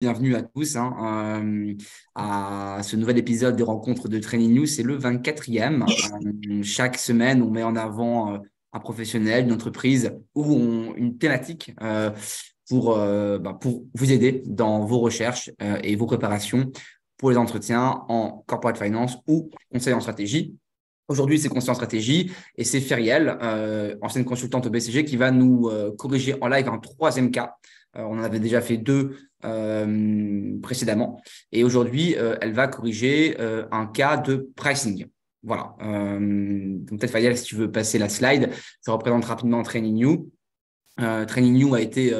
Bienvenue à tous hein. euh, à ce nouvel épisode des rencontres de Training News. C'est le 24e. Euh, chaque semaine, on met en avant euh, un professionnel, une entreprise ou une thématique pour, bah, pour vous aider dans vos recherches et vos préparations pour les entretiens en corporate finance ou conseil en stratégie. Aujourd'hui, c'est Conseil en stratégie et c'est Feriel, ancienne consultante au BCG, qui va nous corriger en live un troisième cas euh, on en avait déjà fait deux euh, précédemment. Et aujourd'hui, euh, elle va corriger un cas de pricing. Voilà. donc peut-être Fayel, si tu veux passer la slide, ça représente rapidement Training New. Training New a été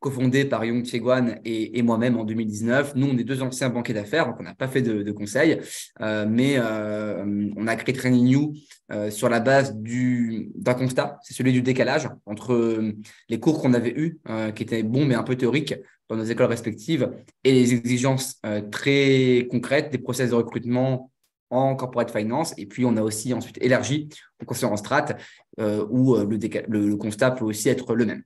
cofondé par Yong Tseguan et, et moi-même en 2019. Nous, on est deux anciens banquiers d'affaires, donc on n'a pas fait de, conseils, conseil, euh, mais euh, on a créé Training New euh, sur la base du, d'un constat, c'est celui du décalage entre les cours qu'on avait eus, qui étaient bons mais un peu théoriques dans nos écoles respectives, et les exigences très concrètes des process de recrutement en corporate finance. Et puis, on a aussi ensuite élargi au conseil en strat, où le constat peut aussi être le même.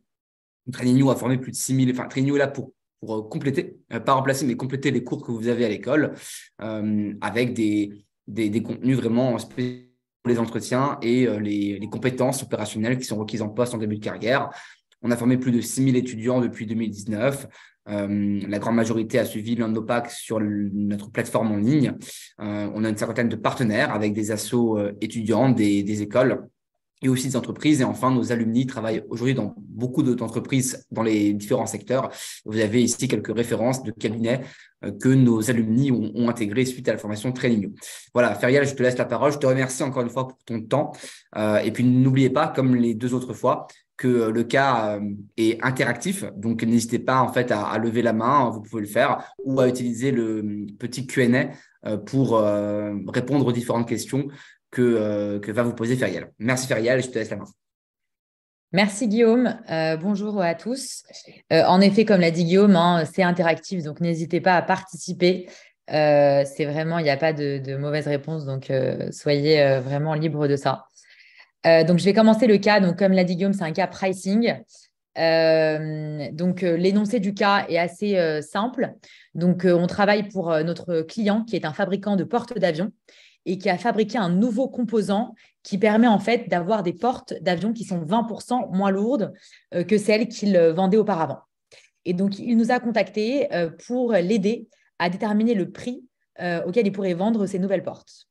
Traininho a formé plus de 6000, enfin est là pour, euh, compléter, euh, pas remplacer, mais compléter les cours que vous avez à l'école euh, avec des, des, contenus vraiment spécifiques pour les entretiens et les, compétences opérationnelles qui sont requises en poste en début de carrière. On a formé plus de 6000 étudiants depuis 2019. la grande majorité a suivi l'un de nos packs sur notre plateforme en ligne. on a une cinquantaine de partenaires avec des assos étudiants, des, des écoles et aussi des entreprises. Et enfin, nos alumni travaillent aujourd'hui dans beaucoup d'entreprises dans les différents secteurs. Vous avez ici quelques références de cabinets euh, que nos alumni ont, ont intégrés suite à la formation Training. Voilà, Ferial, je te laisse la parole. Je te remercie encore une fois pour ton temps. Euh, et puis, n'oubliez pas, comme les deux autres fois, que euh, le cas est interactif. Donc, n'hésitez pas en fait à, à, lever la main, vous pouvez le faire, ou à utiliser le petit Q&A pour répondre aux différentes questions euh, que, va vous poser Ferial. Merci Ferial, je te laisse la main. Merci Guillaume, euh, bonjour à tous. Euh, en effet, comme l'a dit Guillaume, hein, c'est interactif, donc n'hésitez pas à participer. c'est vraiment, il n'y a pas de, mauvaise réponse, donc soyez vraiment libre de ça. donc je vais commencer le cas, donc comme l'a dit Guillaume, c'est un cas pricing. donc l'énoncé du cas est assez simple. Donc on travaille pour notre client qui est un fabricant de portes d'avion et qui a fabriqué un nouveau composant qui permet en fait d'avoir des portes d'avion qui sont 20% moins lourdes euh, que celles qu'il euh, vendait auparavant. Et donc, il nous a contactés euh, pour l'aider à déterminer le prix auquel il pourrait vendre ces nouvelles portes.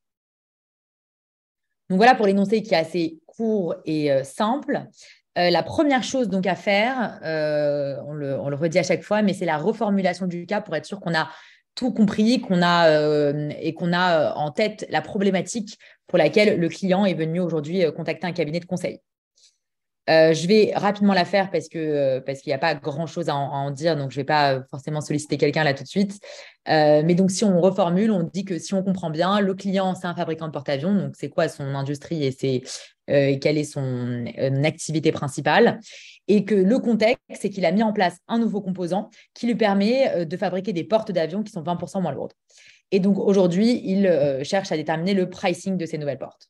Donc voilà pour l'énoncé qui est assez court et simple. la première chose donc à faire, on, le, redit à chaque fois, mais c'est la reformulation du cas pour être sûr qu'on a tout compris qu'on a euh, et qu'on a euh, en tête la problématique pour laquelle le client est venu aujourd'hui euh, contacter un cabinet de conseil. je vais rapidement la faire parce parce qu'il n'y a pas grand chose à en, dire, donc je ne vais pas forcément solliciter quelqu'un là tout de suite. mais donc si on reformule, on dit que si on comprend bien, le client c'est un fabricant de porte-avions, donc c'est quoi son industrie et c'est quelle est son activité principale et que le contexte, c'est qu'il a mis en place un nouveau composant qui lui permet euh, de fabriquer des portes d'avion qui sont 20% moins lourdes. Et donc aujourd'hui, il euh, cherche à déterminer le pricing de ces nouvelles portes.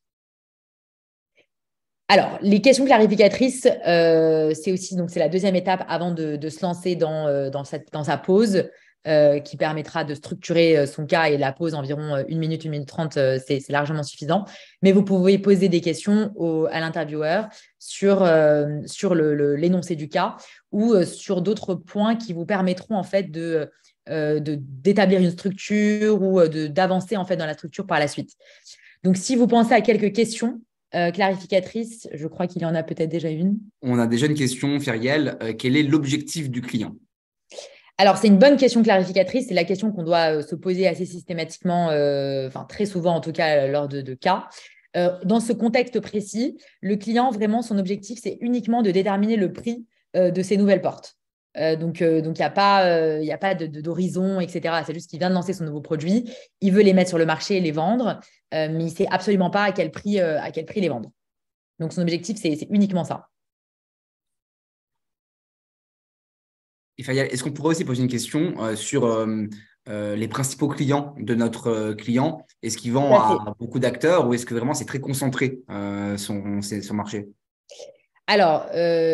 Alors, les questions clarificatrices, euh, c'est aussi donc c'est la deuxième étape avant de, se lancer dans, dans sa pause. Euh, qui permettra de structurer euh, son cas et la pose environ euh, une minute, une minute trente, c'est largement suffisant. Mais vous pouvez poser des questions à l'intervieweur sur, sur l'énoncé du cas ou sur d'autres points qui vous permettront en fait de d'établir une structure ou d'avancer en fait dans la structure par la suite. Donc si vous pensez à quelques questions, clarificatrices, je crois qu'il y en a peut-être déjà une. On a déjà une question, Feriel. quel est l'objectif du client alors, c'est une bonne question clarificatrice. C'est la question qu'on doit euh, se poser assez systématiquement, euh, enfin très souvent en tout cas euh, lors de, cas. dans ce contexte précis, le client, vraiment, son objectif, c'est uniquement de déterminer le prix de ses nouvelles portes. donc, il n'y a pas, pas d'horizon, etc. C'est juste qu'il vient de lancer son nouveau produit, il veut les mettre sur le marché et les vendre, mais il ne sait absolument pas à quel prix, à quel prix les vendre. Donc, son objectif, c'est uniquement ça. est-ce qu'on pourrait aussi poser une question euh, sur euh, euh, les principaux clients de notre client Est-ce qu'il vend à, beaucoup d'acteurs ou est-ce que vraiment c'est très concentré son, marché alors,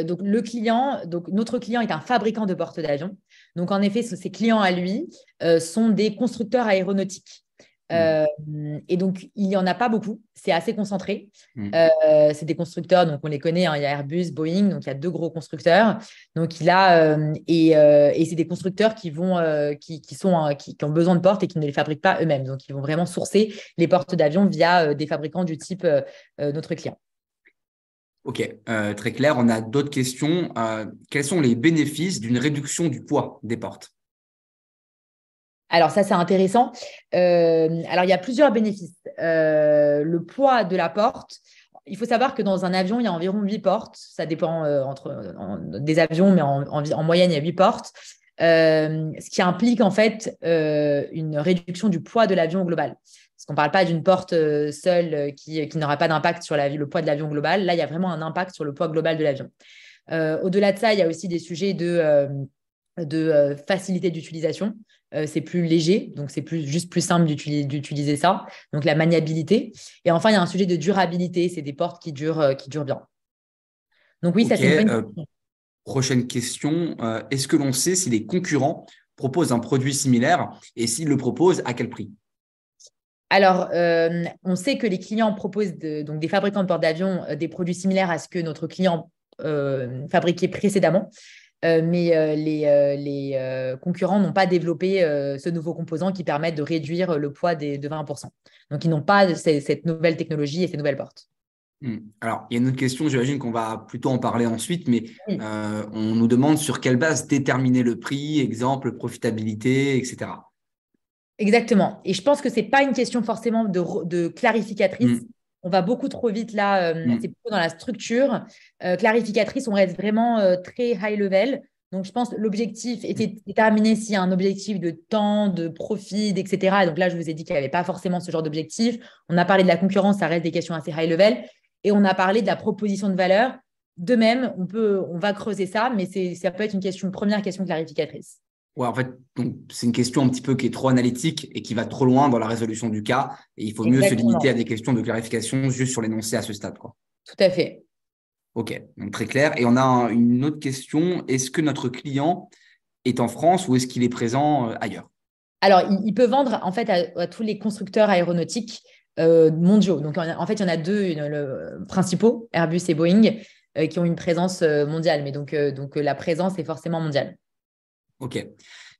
donc le client, donc notre client est un fabricant de portes d'avion. Donc en effet, ses clients à lui sont des constructeurs aéronautiques. Mm. Euh, et donc, il n'y en a pas beaucoup. C'est assez concentré. Mm. Euh, c'est des constructeurs, donc on les connaît. Hein. il y a Airbus, Boeing, donc il y a deux gros constructeurs. Donc, il a, euh, et, c'est des constructeurs qui, vont, qui, sont, hein, ont besoin de portes et qui ne les fabriquent pas eux-mêmes. Donc, ils vont vraiment sourcer les portes d'avion via des fabricants du type notre client. Ok, très clair. On a d'autres questions. quels sont les bénéfices d'une réduction du poids des portes alors ça, c'est intéressant. Euh, alors il y a plusieurs bénéfices. Euh, le poids de la porte. Il faut savoir que dans un avion, il y a environ huit portes. Ça dépend euh, entre, des avions, mais en, moyenne, il y a 8 portes. ce qui implique en fait une réduction du poids de l'avion global. Parce qu'on ne parle pas d'une porte seule qui, n'aura pas d'impact sur le poids de l'avion global. Là, il y a vraiment un impact sur le poids global de l'avion. Au-delà de ça, il y a aussi des sujets de facilité d'utilisation. Euh, c'est plus léger, donc c'est plus, juste plus simple d'utiliser ça. Donc la maniabilité. Et enfin, il y a un sujet de durabilité, c'est des portes qui durent, euh, qui durent bien. Donc oui, ça c'est une bonne euh, prochaine question, est-ce que l'on sait si les concurrents proposent un produit similaire et s'ils le proposent, à quel prix alors, on sait que les clients proposent donc des fabricants de portes d'avion des produits similaires à ce que notre client fabriquait précédemment. Euh, mais euh, les, euh, concurrents n'ont pas développé ce nouveau composant qui permet de réduire le poids de 20%. Donc, ils n'ont pas cette nouvelle technologie et ces nouvelles portes. Mmh. Alors, il y a une autre question, j'imagine qu'on va plutôt en parler ensuite, mais on nous demande sur quelle base déterminer le prix, exemple, profitabilité, etc. Exactement. Et je pense que ce n'est pas une question forcément de, clarificatrice. Mmh on va beaucoup trop vite là. Euh, mm. C'est plutôt dans la structure. Euh, clarificatrice, on reste vraiment euh, très high level. Donc, je pense l'objectif était mm. déterminé s'il y a un objectif de temps, de profit, etc. donc là, je vous ai dit qu'il n'y avait pas forcément ce genre d'objectif. On a parlé de la concurrence, ça reste des questions assez high level. Et on a parlé de la proposition de valeur. De même, on, peut, on va creuser ça, mais ça peut être une question, une première question clarificatrice en fait, c'est une question un petit peu qui est trop analytique et qui va trop loin dans la résolution du cas. Et il faut mieux se limiter à des questions de clarification juste sur l'énoncé à ce stade. Tout à fait. OK, donc très clair. Et on a une autre question. Est-ce que notre client est en France ou est-ce qu'il est présent euh, ailleurs Alors, il, peut vendre en fait à, tous les constructeurs aéronautiques euh, mondiaux. Donc, en, fait, il y en a deux principaux, Airbus et Boeing, euh, qui ont une présence mondiale. Mais donc, donc la présence est forcément mondiale. Ok.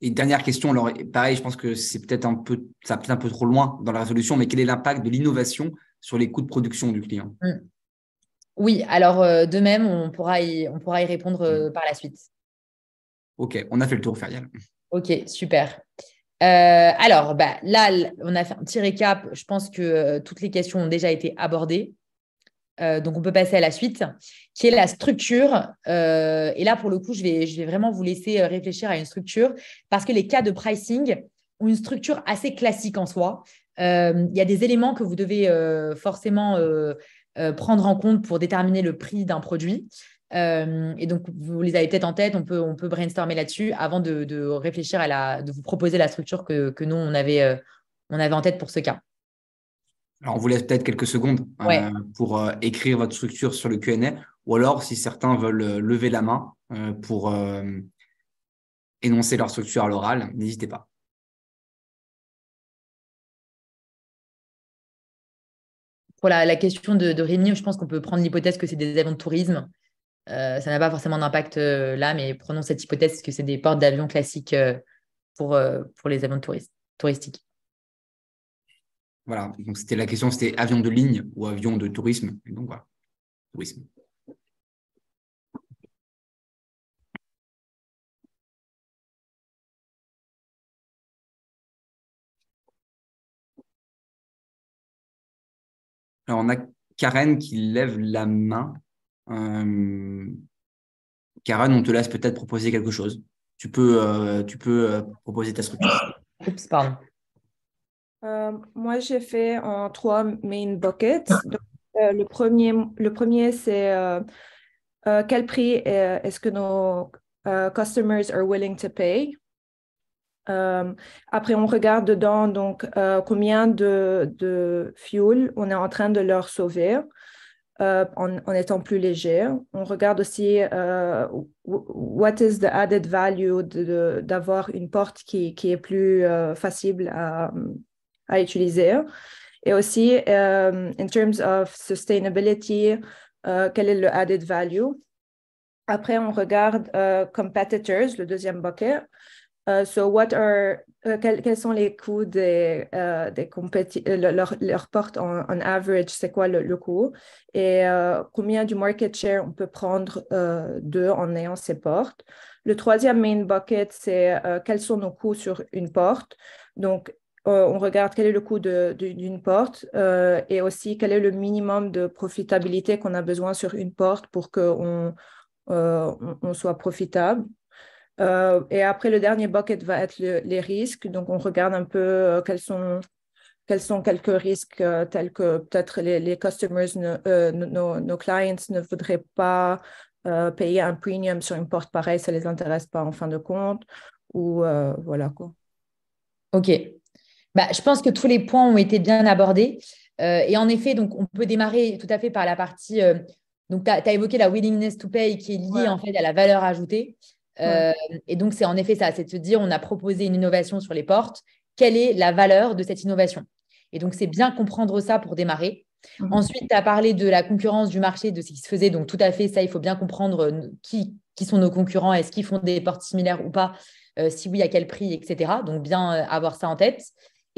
Et dernière question, alors pareil, je pense que c'est peut-être un peu, ça peut un peu trop loin dans la résolution, mais quel est l'impact de l'innovation sur les coûts de production du client mmh. Oui, alors euh, de même, on pourra y, on pourra y répondre mmh. euh, par la suite. Ok, on a fait le tour, Ferial. Ok, super. Euh, alors, bah, là, on a fait un petit récap. Je pense que toutes les questions ont déjà été abordées. Euh, donc, on peut passer à la suite, qui est la structure. Euh, et là, pour le coup, je vais, je vais vraiment vous laisser euh, réfléchir à une structure parce que les cas de pricing ont une structure assez classique en soi. Il y a des éléments que vous devez forcément prendre en compte pour déterminer le prix d'un produit. et donc, vous les avez peut-être en tête, on peut, on peut brainstormer là-dessus avant de, réfléchir à la, de vous proposer la structure que, que nous, on avait, on avait en tête pour ce cas. Alors, on vous laisse peut-être quelques secondes euh, pour euh, écrire votre structure sur le QA, ou alors si certains veulent euh, lever la main pour énoncer leur structure à l'oral, n'hésitez pas. Pour la, question de, Rémi, je pense qu'on peut prendre l'hypothèse que c'est des avions de tourisme. ça n'a pas forcément d'impact là, mais prenons cette hypothèse que c'est des portes d'avions classiques pour, pour les avions touristiques. Voilà, donc c'était la question, c'était avion de ligne ou avion de tourisme. donc voilà, tourisme. Alors on a Karen qui lève la main. Euh, Karen, on te laisse peut-être proposer quelque chose. Tu peux, euh, tu peux euh, proposer ta structure. Oups, pardon. Euh, moi, j'ai fait en trois main buckets. Ah. Euh, le premier, le premier c'est euh, quel prix est-ce que nos customers are willing to pay. après, on regarde dedans donc combien de, de, fuel on est en train de leur sauver en, étant plus léger. On regarde aussi what is the added value d'avoir une porte qui, qui est plus facile à à utiliser. Et aussi, en euh, in terms of sustainability, euh, quel est le added value. Après, on regarde euh, competitors, le deuxième bucket. so, what are, quels, sont les coûts des, des leur, porte en, average, c'est quoi le, le, coût et combien du market share on peut prendre d'eux en ayant ces portes. Le troisième main bucket, c'est quels sont nos coûts sur une porte. Donc, euh, on regarde quel est le coût d'une porte euh, et aussi quel est le minimum de profitabilité qu'on a besoin sur une porte pour qu'on euh, on soit profitable. et après, le dernier bucket va être les risques. Donc, on regarde un peu quels sont, quels sont quelques risques tels que peut-être les, customers, nos, clients ne voudraient pas payer un premium sur une porte pareille, ça ne les intéresse pas en fin de compte. Ou voilà quoi. OK. Bah, je pense que tous les points ont été bien abordés. Euh, et en effet, donc, on peut démarrer tout à fait par la partie. Euh, donc, tu as, évoqué la willingness to pay qui est liée en fait à la valeur ajoutée. Euh, et donc, c'est en effet ça c'est de se dire, on a proposé une innovation sur les portes. Quelle est la valeur de cette innovation Et donc, c'est bien comprendre ça pour démarrer. Mmh. Ensuite, tu as parlé de la concurrence du marché, de ce qui se faisait. Donc, tout à fait, ça, il faut bien comprendre qui, sont nos concurrents, est-ce qu'ils font des portes similaires ou pas, si oui, à quel prix, etc. Donc, bien avoir ça en tête.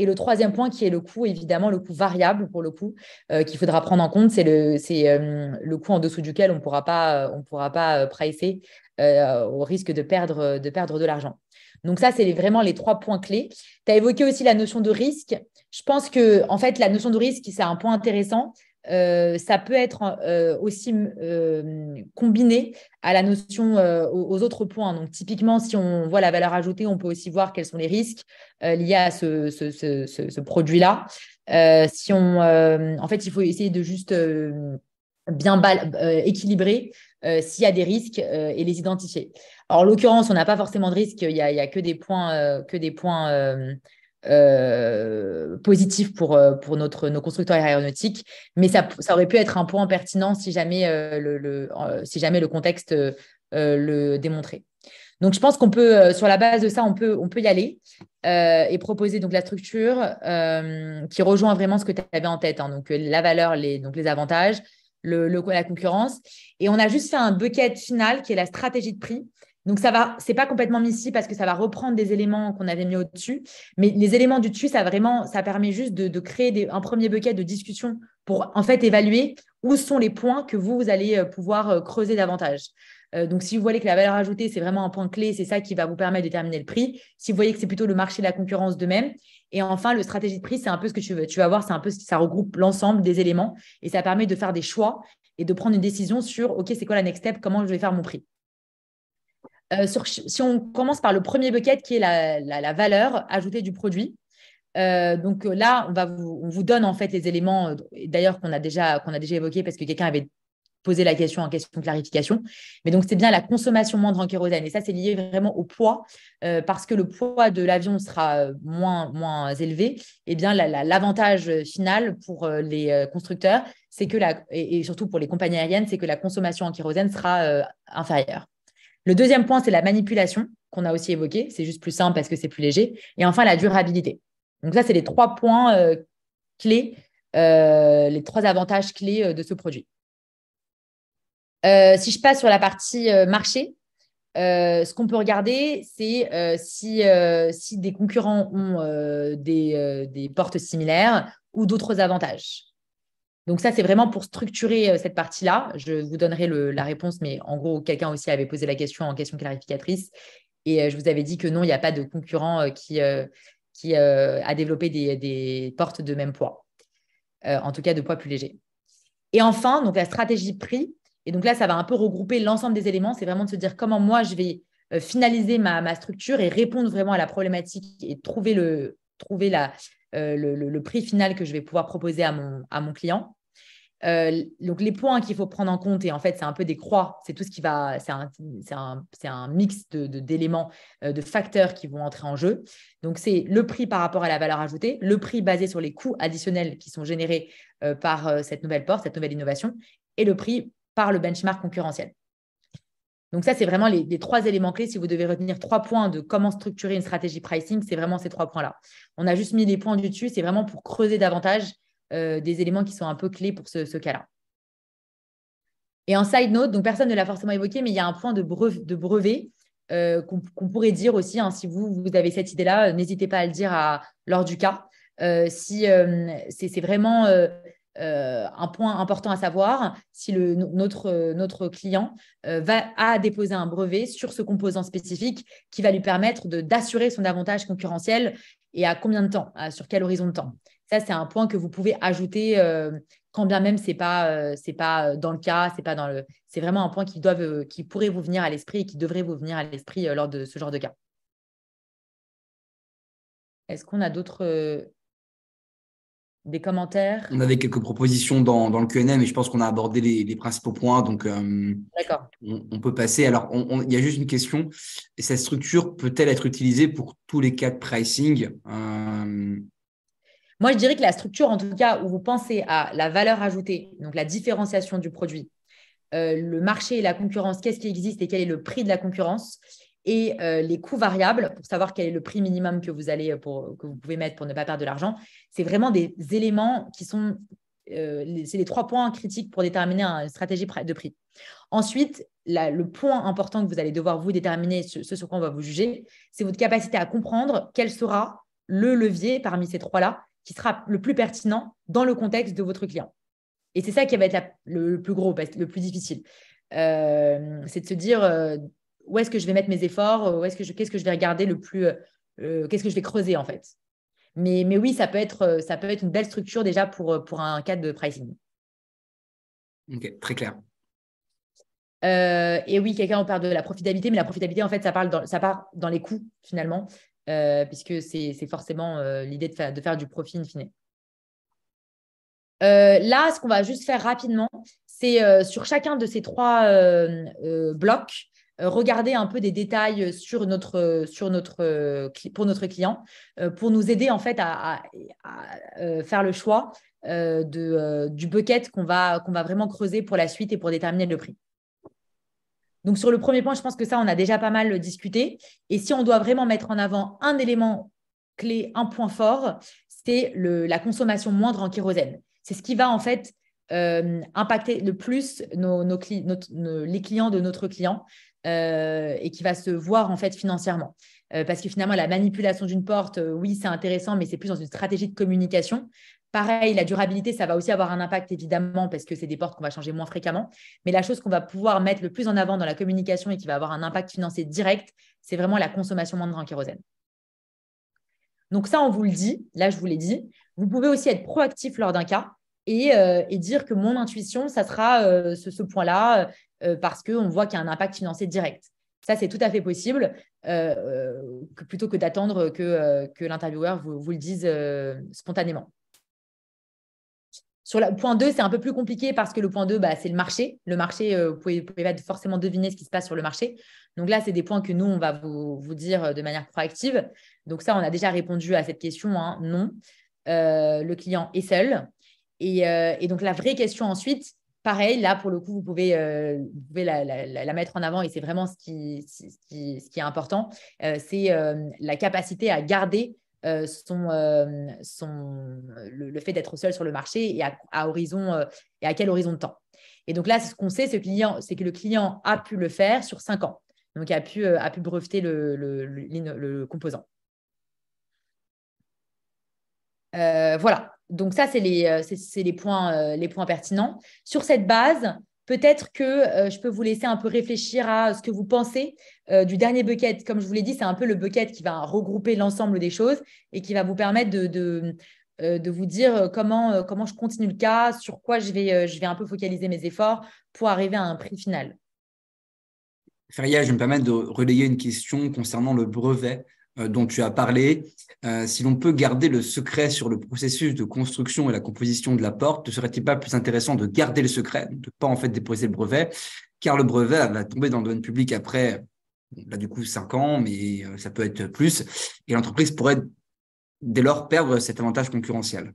Et le troisième point qui est le coût, évidemment, le coût variable pour le coup, euh, qu'il faudra prendre en compte, c'est le, euh, le coût en dessous duquel on ne pourra pas, euh, on pourra pas pricer au risque de perdre, de perdre de l'argent. Donc ça, c'est vraiment les trois points clés. Tu as évoqué aussi la notion de risque. Je pense que, en fait, la notion de risque, c'est un point intéressant. Euh, ça peut être euh, aussi euh, combiné à la notion aux autres points. Donc, typiquement, si on voit la valeur ajoutée, on peut aussi voir quels sont les risques liés à ce, produit-là. si on, en fait, il faut essayer de juste bien équilibrer s'il y a des risques et les identifier. Alors, en l'occurrence, on n'a pas forcément de risques, il n'y a, que des points, que des points euh, positif pour, euh, pour notre, nos constructeurs aéronautiques, mais ça, ça aurait pu être un point pertinent si jamais, euh, le, si jamais le contexte le démontrait. Donc, je pense qu'on peut, sur la base de ça, on peut, on peut y aller et proposer donc la structure qui rejoint vraiment ce que tu avais en tête, hein. donc la valeur, les, donc les avantages, le, la concurrence. Et on a juste fait un bucket final qui est la stratégie de prix. Donc ça va, c'est pas complètement ici parce que ça va reprendre des éléments qu'on avait mis au-dessus, mais les éléments du dessus, ça vraiment, ça permet juste de, créer un premier bucket de discussion pour en fait évaluer où sont les points que vous, allez euh, pouvoir euh, creuser davantage. Euh, donc si vous voyez que la valeur ajoutée, c'est vraiment un point clé, c'est ça qui va vous permettre de déterminer le prix. Si vous voyez que c'est plutôt le marché de la concurrence de même. Et enfin, le stratégie de prix, c'est un peu ce que tu veux. Tu vas voir, c'est un peu ça regroupe l'ensemble des éléments et ça permet de faire des choix et de prendre une décision sur, OK, c'est quoi la next step, comment je vais faire mon prix. Euh, si on commence par le premier bucket qui est la, valeur ajoutée du produit, euh, donc euh, là, on, vous, donne en fait les éléments, d'ailleurs qu'on a déjà qu'on a déjà évoqué parce que quelqu'un avait posé la question en question de clarification. Mais donc c'est bien la consommation moindre en kérosène et ça c'est lié vraiment au poids parce que le poids de l'avion sera moins moins élevé. Et eh bien l'avantage final pour les constructeurs, c'est que la et, surtout pour les compagnies aériennes, c'est que la consommation en kérosène sera inférieure. Le deuxième point, c'est la manipulation qu'on a aussi évoquée. C'est juste plus simple parce que c'est plus léger. Et enfin, la durabilité. Donc ça, c'est les trois points euh, clés, euh, les trois avantages clés euh, de ce produit. si je passe sur la partie marché, ce qu'on peut regarder, c'est si, des concurrents ont des portes similaires ou d'autres avantages. Donc ça, c'est vraiment pour structurer euh, cette partie-là. Je vous donnerai la réponse, mais en gros, quelqu'un aussi avait posé la question en question clarificatrice. Et euh, je vous avais dit que non, il n'y a pas de concurrent euh, qui, qui a développé des, portes de même poids, en tout cas de poids plus léger. Et enfin, donc la stratégie prix. Et donc là, ça va un peu regrouper l'ensemble des éléments. C'est vraiment de se dire comment moi, je vais finaliser ma, structure et répondre vraiment à la problématique et trouver le, trouver prix final que je vais pouvoir proposer à mon, à mon client. Euh, donc les points qu'il faut prendre en compte, et en fait c'est un peu des croix, c'est tout ce qui va, c'est un, mix d'éléments, de, d'éléments euh, de, facteurs qui vont entrer en jeu. Donc c'est le prix par rapport à la valeur ajoutée, le prix basé sur les coûts additionnels qui sont générés euh, par cette nouvelle porte, cette nouvelle innovation, et le prix par le benchmark concurrentiel. Donc ça, c'est vraiment les, trois éléments clés. Si vous devez retenir trois points de comment structurer une stratégie pricing, c'est vraiment ces trois points-là. On a juste mis les points du dessus, c'est vraiment pour creuser davantage euh, des éléments qui sont un peu clés pour ce, cas-là. Et en side note, donc personne ne l'a forcément évoqué, mais il y a un point de, brevet euh, qu'on pourrait dire aussi, hein, si vous, avez cette idée-là, euh, n'hésitez pas à le dire lors du cas. si c'est vraiment un point important à savoir, si notre, client va déposer un brevet sur ce composant spécifique qui va lui permettre d'assurer son avantage concurrentiel et à combien de temps, sur quel horizon de temps. Ça, c'est un point que vous pouvez ajouter, euh, quand bien même c'est pas, euh, pas euh, dans le cas, c'est pas dans le, c'est vraiment un point qui doivent, qui pourrait vous venir à l'esprit et qui devrait vous venir à l'esprit lors de ce genre de cas. Est-ce qu'on a d'autres des commentaires On avait quelques propositions dans, le QNM et je pense qu'on a abordé les, principaux points. Donc, on, peut passer. Alors, il y a juste une question. Cette structure peut-elle être utilisée pour tous les cas de pricing moi, je dirais que la structure, en tout cas, où vous pensez à la valeur ajoutée, donc la différenciation du produit, euh, le marché et la concurrence, qu'est-ce qui existe et quel est le prix de la concurrence, et euh, les coûts variables pour savoir quel est le prix minimum que vous, allez euh, que vous pouvez mettre pour ne pas perdre de l'argent. C'est vraiment des éléments qui sont c'est les trois points critiques pour déterminer une stratégie de prix. Ensuite, le point important que vous allez devoir vous déterminer, ce sur quoi on va vous juger, c'est votre capacité à comprendre quel sera le levier parmi ces trois-là qui sera le plus pertinent dans le contexte de votre client. Et c'est ça qui va être le, plus gros, le plus difficile. Euh, c'est de se dire euh, où est-ce que je vais mettre mes efforts, euh, ce que qu'est-ce que je vais regarder le plus, qu'est-ce que je vais creuser en fait. Mais, mais oui, ça peut, être, ça peut être une belle structure déjà pour, pour un cadre de pricing. Ok, très clair. et oui, quelqu'un on parle de la profitabilité, mais la profitabilité, en fait, ça, parle ça part dans les coûts, finalement. Euh, puisque c'est forcément euh, l'idée de faire, du profit in fine. Euh, là, ce qu'on va juste faire rapidement, c'est sur chacun de ces trois blocs, regarder un peu des détails sur notre, sur notre, pour notre client, pour nous aider en fait à, faire le choix de, du bucket qu'on va, qu'on va vraiment creuser pour la suite et pour déterminer le prix. Donc sur le premier point, je pense que ça, on a déjà pas mal discuté. Et si on doit vraiment mettre en avant un élément clé, un point fort, c'est la consommation moindre en kérosène. C'est ce qui va en fait euh, impacter le plus nos, les clients de notre client euh, et qui va se voir en fait financièrement. Euh, parce que finalement, la manipulation d'une porte, oui, c'est intéressant, mais c'est plus dans une stratégie de communication. Pareil, la durabilité, ça va aussi avoir un impact évidemment parce que c'est des portes qu'on va changer moins fréquemment. Mais la chose qu'on va pouvoir mettre le plus en avant dans la communication et qui va avoir un impact financier direct, c'est vraiment la consommation moindre en kérosène. Donc ça, on vous le dit. Là, je vous l'ai dit. Vous pouvez aussi être proactif lors d'un cas et, euh, dire que mon intuition, ça sera euh, ce, point-là euh, parce parce qu'on voit qu'il y a un impact financier direct. Ça, c'est tout à fait possible, plutôt que d'attendre que, l'intervieweur vous, le dise spontanément. Sur le point 2, c'est un peu plus compliqué parce que le point 2, bah, c'est le marché. Le marché, euh, vous pouvez, forcément deviner ce qui se passe sur le marché. Donc là, c'est des points que nous, on va vous, dire euh, de manière proactive. Donc ça, on a déjà répondu à cette question, hein, non. Euh, le client est seul. Et, donc la vraie question ensuite, pareil, là, pour le coup, vous pouvez, la, mettre en avant et c'est vraiment ce qui est important, c'est la capacité à garder euh, euh, euh, le, fait d'être seul sur le marché et à, horizon et à quel horizon de temps. Et donc là, ce qu'on sait, c'est que le client a pu le faire sur 5 ans. Donc, a pu, a pu breveter le, le, composant. voilà. Donc ça, c'est les, les, points, les points pertinents. Sur cette base, Peut-être que euh, je peux vous laisser un peu réfléchir à ce que vous pensez euh, du dernier bucket. Comme je vous l'ai dit, c'est un peu le bucket qui va regrouper l'ensemble des choses et qui va vous permettre de, de, euh, vous dire comment, comment je continue le cas, sur quoi je vais, je vais un peu focaliser mes efforts pour arriver à un prix final. Feria, je vais me permettre de relayer une question concernant le brevet euh, dont tu as parlé, euh, si l'on peut garder le secret sur le processus de construction et la composition de la porte, ne serait-il pas plus intéressant de garder le secret, de ne pas en fait déposer le brevet, car le brevet va tomber dans le domaine public après, là du coup, 5 ans, mais euh, ça peut être plus, et l'entreprise pourrait dès lors perdre cet avantage concurrentiel.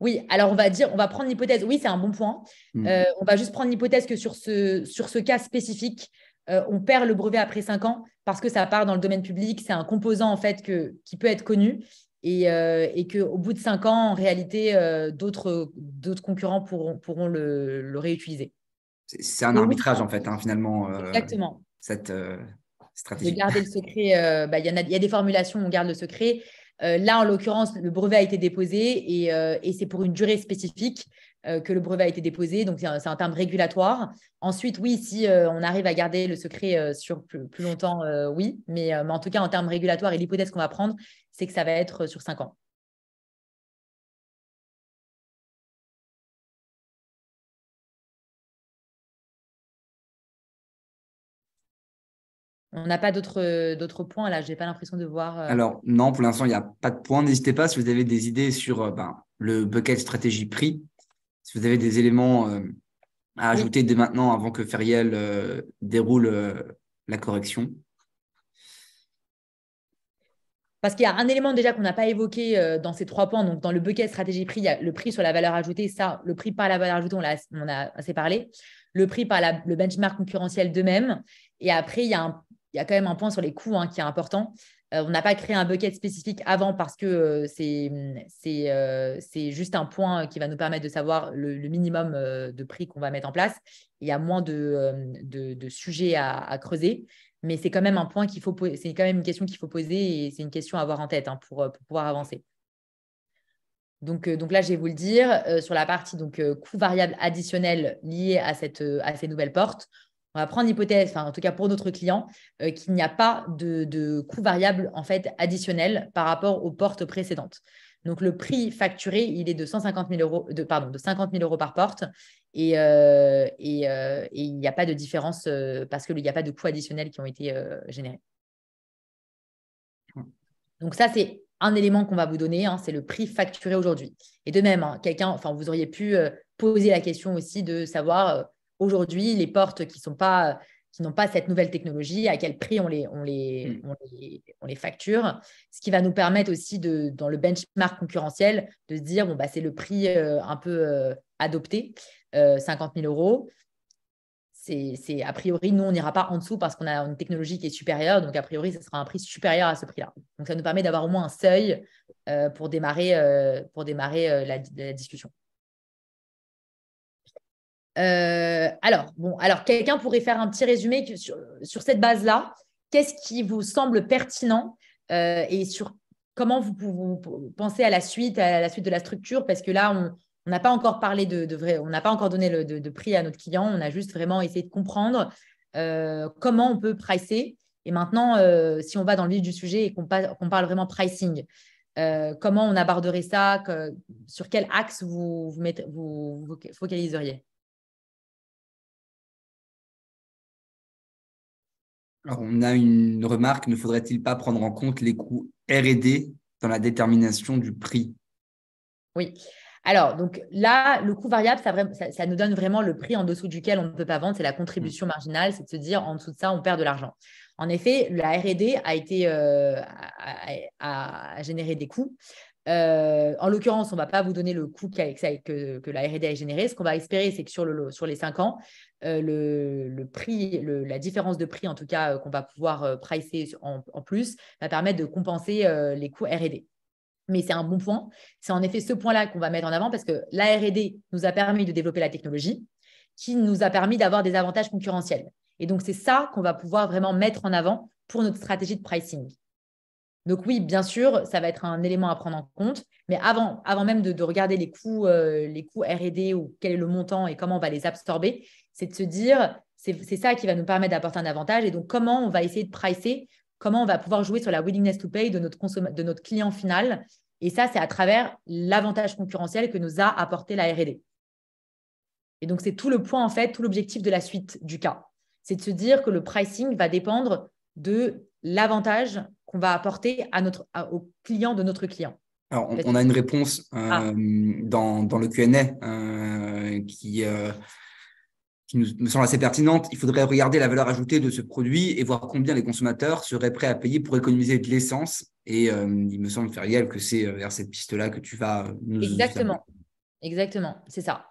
Oui, alors on va dire, on va prendre l'hypothèse. Oui, c'est un bon point. Mmh. on va juste prendre l'hypothèse que sur ce, sur ce cas spécifique, euh, on perd le brevet après 5 ans parce que ça part dans le domaine public. C'est un composant en fait qui peut être connu et, euh, qu'au bout de 5 ans, en réalité, euh, d'autres concurrents pourront, le, réutiliser. C'est un arbitrage en fait, hein, finalement. Exactement. Cette stratégie. le secret, bah, il y, a des formulations où on garde le secret. là, en l'occurrence, le brevet a été déposé et c'est pour une durée spécifique. Euh, que le brevet a été déposé, donc c'est un, terme régulatoire. Ensuite, oui, si euh, on arrive à garder le secret euh, sur plus, longtemps, oui, mais, en tout cas, en termes régulatoires, et l'hypothèse qu'on va prendre, c'est que ça va être sur cinq ans. On n'a pas d'autres points là, je n'ai pas l'impression de voir. Alors non, pour l'instant, il n'y a pas de points. N'hésitez pas si vous avez des idées sur ben, le bucket stratégie prix si vous avez des éléments euh, à ajouter dès maintenant avant que Feriel euh, déroule euh, la correction. Parce qu'il y a un élément déjà qu'on n'a pas évoqué dans ces trois points. Donc, dans le bucket stratégie prix, il y a le prix sur la valeur ajoutée, ça, le prix par la valeur ajoutée, on, a, a assez parlé. Le prix par le benchmark concurrentiel d'eux-mêmes. Et après, il y, a quand même un point sur les coûts hein, qui est important. Euh, on n'a pas créé un bucket spécifique avant parce que euh, hum, euh, c'est juste un point qui va nous permettre de savoir le, minimum de prix qu'on va mettre en place. Il y a moins de, hum, sujets à, creuser, mais c'est quand même un point qu'il faut c'est quand même une question qu'il faut poser et c'est une question à avoir en tête hein, pour, pouvoir avancer. Donc, donc là, je vais vous le dire sur la partie donc coût variable additionnel lié à cette à ces nouvelles portes on va prendre l'hypothèse, en tout cas pour notre client, euh, qu'il n'y a pas de, coût variable en fait additionnel par rapport aux portes précédentes. Donc le prix facturé, il est de 150 000 euros, pardon, de 50 000 euros par porte euh, euh, et, il n'y a pas de différence parce qu'il n'y a pas de coût additionnels qui ont été générés. Donc ça, c'est un élément qu'on va vous donner, hein, c'est le prix facturé aujourd'hui. Et de même, hein, quelqu'un, enfin, vous auriez pu poser la question aussi de savoir aujourd'hui, les portes qui n'ont pas cette nouvelle technologie, à quel prix mm. on les, facture. Ce qui va nous permettre aussi, de, dans le benchmark concurrentiel, de se dire, bon, bah, c'est le prix euh, un peu euh, adopté, 50 euh, 000 euros. C'est a priori, nous, on n'ira pas en dessous parce qu'on a une technologie qui est supérieure. Donc, a priori, ce sera un prix supérieur à ce prix-là. Donc, ça nous permet d'avoir au moins un seuil pour démarrer, la discussion. Euh, alors, bon, alors quelqu'un pourrait faire un petit résumé sur, cette base-là. Qu'est-ce qui vous semble pertinent euh, et sur comment vous, pensez à la suite, à la suite de la structure Parce que là, on n'a pas encore parlé de, vrai, on n'a pas encore donné le, de, prix à notre client. On a juste vraiment essayé de comprendre euh, comment on peut pricer. Et maintenant, si on va dans le vif du sujet et qu'on parle vraiment pricing, comment on aborderait ça Sur quel axe vous, vous, vous focaliseriez Alors, on a une remarque, ne faudrait-il pas prendre en compte les coûts RD dans la détermination du prix Oui. Alors, donc là, le coût variable, ça, nous donne vraiment le prix en dessous duquel on ne peut pas vendre, c'est la contribution marginale, c'est de se dire en dessous de ça, on perd de l'argent. En effet, la RD a été euh, a généré des coûts. Euh, en l'occurrence, on ne va pas vous donner le coût que, la RD a généré. Ce qu'on va espérer, c'est que sur, les cinq ans, euh, la différence de prix, en tout cas, euh, qu'on va pouvoir pricer en, plus, va permettre de compenser les coûts RD. Mais c'est un bon point. C'est en effet ce point-là qu'on va mettre en avant parce que la RD nous a permis de développer la technologie qui nous a permis d'avoir des avantages concurrentiels. Et donc, c'est ça qu'on va pouvoir vraiment mettre en avant pour notre stratégie de pricing. Donc oui, bien sûr, ça va être un élément à prendre en compte, mais avant, avant même de, regarder les coûts, euh, les coûts R&D ou quel est le montant et comment on va les absorber, c'est de se dire, c'est ça qui va nous permettre d'apporter un avantage et donc comment on va essayer de pricer, comment on va pouvoir jouer sur la willingness to pay de notre, de notre client final. Et ça, c'est à travers l'avantage concurrentiel que nous a apporté la R&D. Et donc, c'est tout le point, en fait, tout l'objectif de la suite du cas. C'est de se dire que le pricing va dépendre de l'avantage qu'on va apporter à notre, aux clients de notre client. Alors, on, a une réponse euh, ah. dans, le QA euh, qui, me euh, semble assez pertinente. Il faudrait regarder la valeur ajoutée de ce produit et voir combien les consommateurs seraient prêts à payer pour économiser de l'essence. Et il me semble, Feriel, que c'est vers cette piste-là que tu vas nous. Exactement, exactement, c'est ça.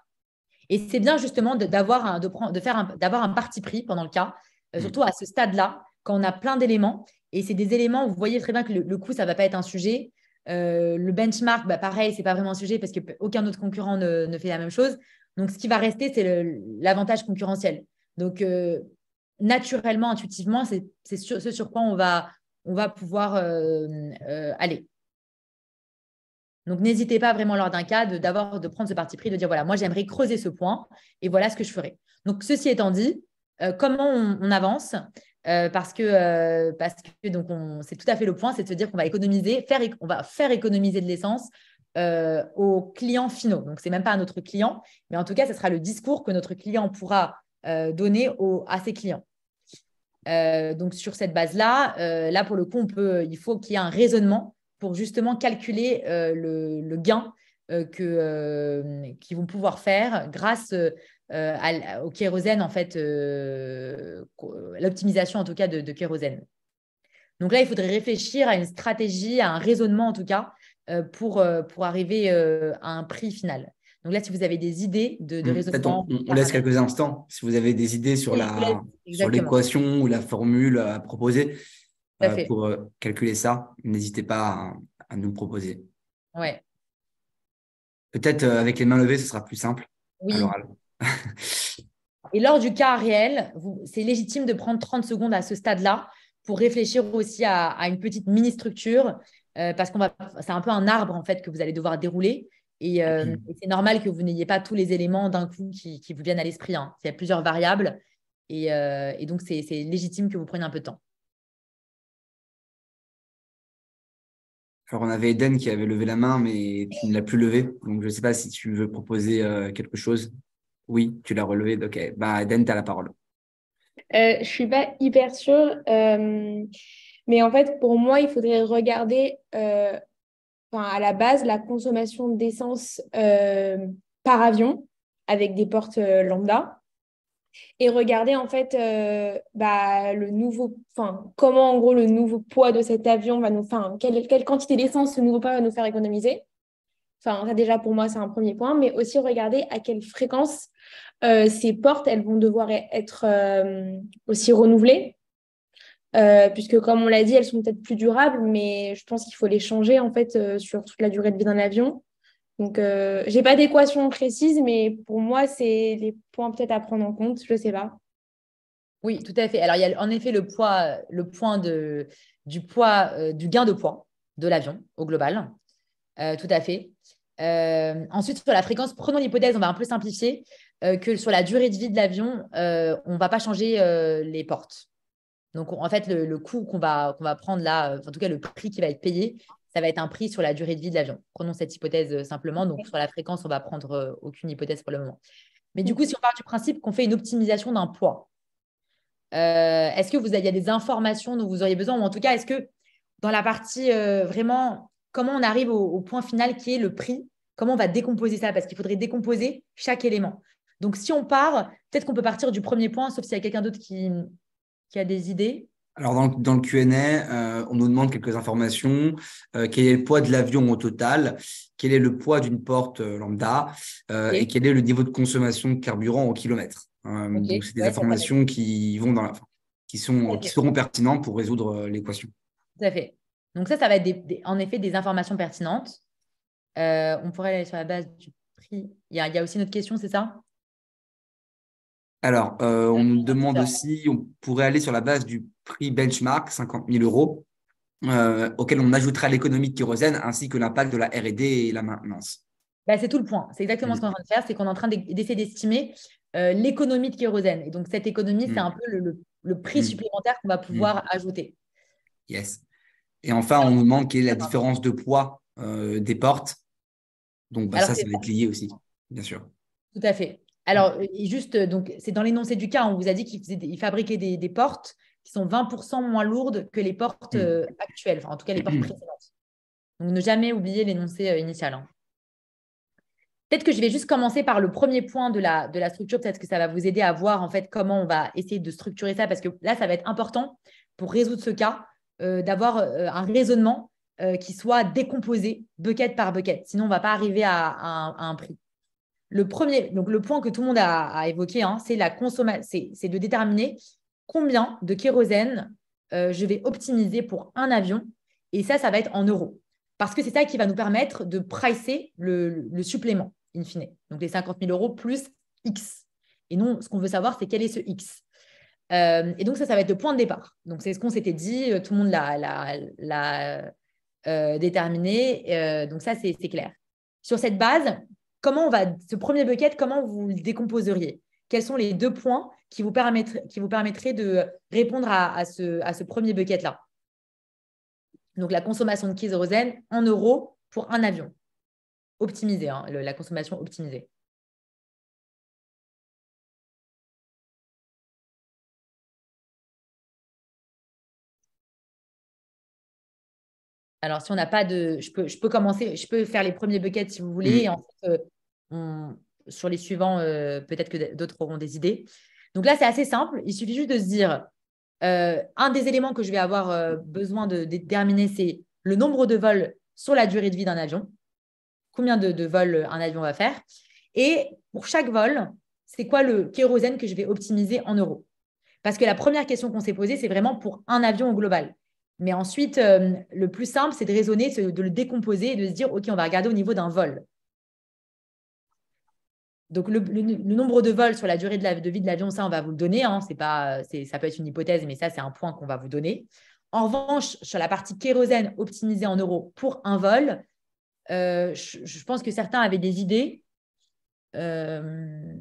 Et c'est bien justement d'avoir un, de, de faire un parti pris pendant le cas, mm. surtout à ce stade-là, quand on a plein d'éléments. Et c'est des éléments, vous voyez très bien que le, coût, ça ne va pas être un sujet. Euh, le benchmark, bah, pareil, ce n'est pas vraiment un sujet parce qu'aucun autre concurrent ne, fait la même chose. Donc, ce qui va rester, c'est l'avantage concurrentiel. Donc, euh, naturellement, intuitivement, c'est ce sur quoi on va, on va pouvoir euh, aller. Donc, n'hésitez pas vraiment lors d'un cas d'avoir de, de, prendre ce parti pris, de dire, voilà, moi, j'aimerais creuser ce point et voilà ce que je ferai. Donc, ceci étant dit, comment on avance euh, euh, parce que, donc c'est tout à fait le point, c'est de se dire qu'on va économiser, faire, on va faire économiser de l'essence euh, aux clients finaux. Donc n'est même pas à notre client, mais en tout cas, ce sera le discours que notre client pourra donner à ses clients. donc sur cette base-là, là pour le coup, on peut, il faut qu'il y ait un raisonnement pour justement calculer le, gain que, qu'ils vont pouvoir faire grâce euh, au kérosène, en fait, euh, euh, l'optimisation en tout cas de, kérosène. Donc là, il faudrait réfléchir à une stratégie, à un raisonnement en tout cas, pour, pour arriver à un prix final. Donc là, si vous avez des idées de, mmh, raisonnement. On, laisse quelques instants. Si vous avez des idées sur l'équation ou la formule à proposer pour calculer ça, n'hésitez pas à, nous proposer. Ouais. Peut-être avec les mains levées, ce sera plus simple. Oui. Et lors du cas réel, c'est légitime de prendre 30 secondes à ce stade-là pour réfléchir aussi à, une petite mini-structure, euh, parce que c'est un peu un arbre en fait que vous allez devoir dérouler. Et, euh, c'est normal que vous n'ayez pas tous les éléments d'un coup qui, vous viennent à l'esprit. Hein. Il y a plusieurs variables. Et, euh, et donc, c'est légitime que vous preniez un peu de temps. Alors, on avait Eden qui avait levé la main, mais tu ne l'as plus levé. Donc, je ne sais pas si tu veux proposer quelque chose oui, tu l'as relevé. Ok. Bah, Eden, tu as la parole. Euh, je ne suis pas hyper sûre. Euh, mais en fait, pour moi, il faudrait regarder euh, à la base la consommation d'essence par avion avec des portes lambda et regarder en fait bah, le nouveau, comment en gros le nouveau poids de cet avion va nous, enfin, quelle, quelle quantité d'essence ce nouveau poids va nous faire économiser. Enfin, déjà pour moi, c'est un premier point, mais aussi regarder à quelle fréquence euh, ces portes, elles vont devoir e-, être euh, aussi renouvelées. Euh, puisque comme on l'a dit, elles sont peut-être plus durables, mais je pense qu'il faut les changer en fait sur toute la durée de vie d'un avion. Donc, j'ai pas d'équation précise, mais pour moi, c'est les points peut-être à prendre en compte. Je sais pas. Oui, tout à fait. Alors, il y a en effet le poids, le point de, du poids, du gain de poids de l'avion au global. tout à fait. Euh, ensuite, sur la fréquence, prenons l'hypothèse, on va un peu simplifier, euh, que sur la durée de vie de l'avion, euh, on ne va pas changer les portes. Donc, en fait, le, coût qu'on va, qu'on va prendre là, en tout cas, le prix qui va être payé, ça va être un prix sur la durée de vie de l'avion. Prenons cette hypothèse simplement. Donc, sur la fréquence, on ne va prendre aucune hypothèse pour le moment. Mais du coup, si on part du principe qu'on fait une optimisation d'un poids, est-ce que vous y a des informations dont vous auriez besoin, ou en tout cas, est-ce que dans la partie vraiment comment on arrive au, point final qui est le prix, comment on va décomposer ça, parce qu'il faudrait décomposer chaque élément. Donc, si on part, peut-être qu'on peut partir du premier point, sauf s'il y a quelqu'un d'autre qui, a des idées. Alors, dans, le QA, euh, on nous demande quelques informations. Euh, quel est le poids de l'avion au total Quel est le poids d'une porte euh, lambda Et quel est le niveau de consommation de carburant au kilomètre Donc, c'est des informations qui, vont dans la, qui, sont, qui seront pertinentes pour résoudre l'équation. Tout à fait. Donc ça, ça va être en effet des informations pertinentes. Euh, on pourrait aller sur la base du prix. Il y a, aussi une autre question, c'est ça Alors, euh, on nous euh, demande aussi, on pourrait aller sur la base du prix benchmark, 50 000 euros, auquel on ajoutera l'économie de kérosène ainsi que l'impact de la RD et la maintenance. Bah, c'est tout le point. C'est exactement ce qu'on est en train de faire, c'est qu'on est en train d'essayer d'estimer l'économie de kérosène. Et donc, cette économie, c'est hmm. un peu le, prix hmm. supplémentaire qu'on va hmm. pouvoir ajouter. Yes. Et enfin, on nous demande quelle est la différence de poids euh, des portes. Donc, bah, ça, ça va être lié aussi, bien sûr. Tout à fait. Alors, juste, euh, donc, c'est dans l'énoncé du cas, on vous a dit qu'ils fabriquaient des, portes qui sont 20% moins lourdes que les portes mm. euh, actuelles, en tout cas, les portes mm. précédentes. Donc, ne jamais oublier l'énoncé initial. Hein. Peut-être que je vais juste commencer par le premier point de la, de la structure. Peut-être que ça va vous aider à voir, en fait, comment on va essayer de structurer ça, parce que là, ça va être important pour résoudre ce cas. Euh, d'avoir euh, un raisonnement euh, qui soit décomposé bucket par bucket. Sinon, on ne va pas arriver à, un, prix. Le premier, donc le point que tout le monde a, évoqué, hein, c'est la consommation, c'est de déterminer combien de kérosène je vais optimiser pour un avion. Et ça, ça va être en euros. Parce que c'est ça qui va nous permettre de pricer le, supplément, in fine. Donc les 50 000 euros plus X. Et nous, ce qu'on veut savoir, c'est quel est ce X. Euh, et donc ça, ça va être le point de départ. Donc c'est ce qu'on s'était dit, euh, tout le monde l'a euh, déterminé. donc ça, c'est clair. Sur cette base, comment on va, ce premier bucket, comment vous le décomposeriez Quels sont les deux points qui vous, permettraient de répondre à, ce, premier bucket-là donc la consommation de kérosène en euros pour un avion. Optimisé, hein, la consommation optimisée. Alors, si on n'a pas de. Je peux, commencer, je peux faire les premiers buckets si vous voulez. Mm. Et euh, sur les suivants, euh, peut-être que d'autres auront des idées. Donc là, c'est assez simple. Il suffit juste de se dire euh, un des éléments que je vais avoir besoin de, déterminer, c'est le nombre de vols sur la durée de vie d'un avion. Combien de, de vols un avion va faire. Et pour chaque vol, c'est quoi le kérosène que je vais optimiser en euros Parce que la première question qu'on s'est posée, c'est vraiment pour un avion au global. Mais ensuite, euh, le plus simple, c'est de raisonner, de le décomposer et de se dire, OK, on va regarder au niveau d'un vol. Donc, le, nombre de vols sur la durée de, vie de l'avion, ça, on va vous le donner. Hein. pas, ça peut être une hypothèse, mais ça, c'est un point qu'on va vous donner. En revanche, sur la partie kérosène optimisée en euros pour un vol, euh, je, pense que certains avaient des idées. Euh,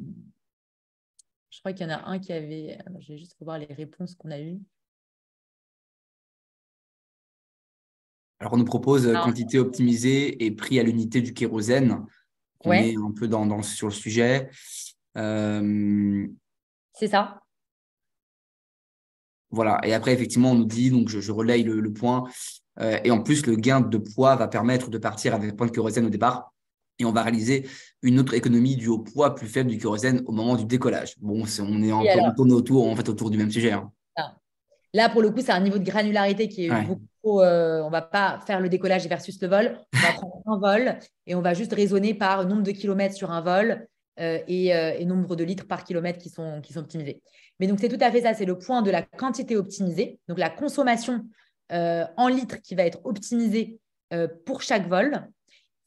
je crois qu'il y en a un qui avait. Je vais juste voir les réponses qu'on a eues. Alors, on nous propose euh, quantité optimisée et prix à l'unité du kérosène. On est un peu dans, sur le sujet. Euh, c'est ça. Voilà. Et après, effectivement, on nous dit, donc je, relaye le, point. Euh, et en plus, le gain de poids va permettre de partir avec point de kérosène au départ. Et on va réaliser une autre économie du au poids plus faible du kérosène au moment du décollage. Bon, on est encore autour, en fait, autour du même sujet. Hein. Ah. Là, pour le coup, c'est un niveau de granularité qui est beaucoup on ne euh, on va pas faire le décollage versus le vol. On va prendre un vol et on va juste raisonner par nombre de kilomètres sur un vol euh, euh, et, nombre de litres par kilomètre qui sont, qui sont optimisés. Mais donc, c'est tout à fait ça. C'est le point de la quantité optimisée, donc la consommation en litres qui va être optimisée pour chaque vol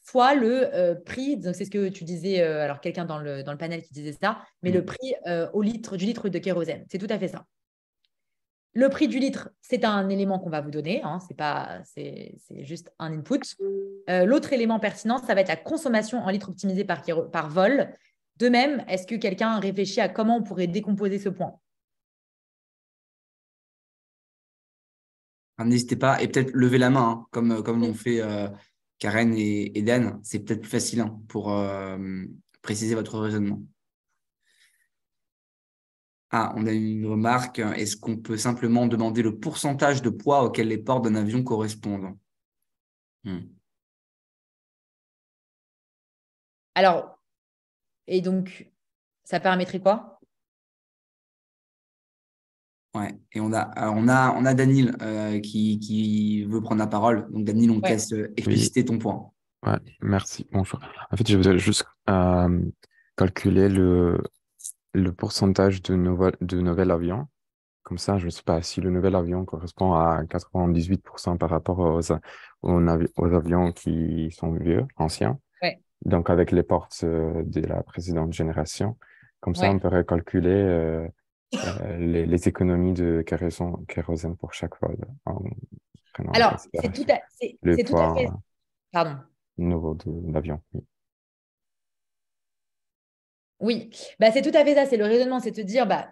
fois le prix, c'est ce que tu disais, alors quelqu'un dans le, dans le panel qui disait ça, mais mm. le prix au litre, du litre de kérosène. C'est tout à fait ça. Le prix du litre, c'est un élément qu'on va vous donner, hein, c'est pas, c'est, juste un input. Euh, l'autre élément pertinent, ça va être la consommation en litres optimisée par, par vol. De même, est-ce que quelqu'un réfléchit à comment on pourrait décomposer ce point hein, N'hésitez pas, et peut-être lever la main, hein, comme, euh, comme l'ont fait euh, Karen et, Dan. C'est peut-être plus facile pour préciser votre raisonnement. Ah, on a une remarque. Est-ce qu'on peut simplement demander le pourcentage de poids auquel les ports d'un avion correspondent hmm. Alors, et donc, ça permettrait quoi Ouais, et on a, euh, on a, on a Daniel euh, qui, veut prendre la parole. Donc, Daniel, on te laisse euh, expliciter ton point. Ouais, merci. Bonjour. En fait, je voulais juste calculer le, le pourcentage de, nouvel, de nouvel avion. Comme ça, je ne sais pas si le nouvel avion correspond à 98% par rapport aux, aux, avions qui sont vieux, anciens. Donc, avec les portes euh, de la précédente génération. Comme ça, on pourrait calculer euh, euh, les, économies de kérosène, pour chaque vol. Alors, c'est tout, à fait. Pardon. Nouveau de l'avion. Oui. Oui, bah, c'est tout à fait ça, c'est le raisonnement, c'est te dire, bah,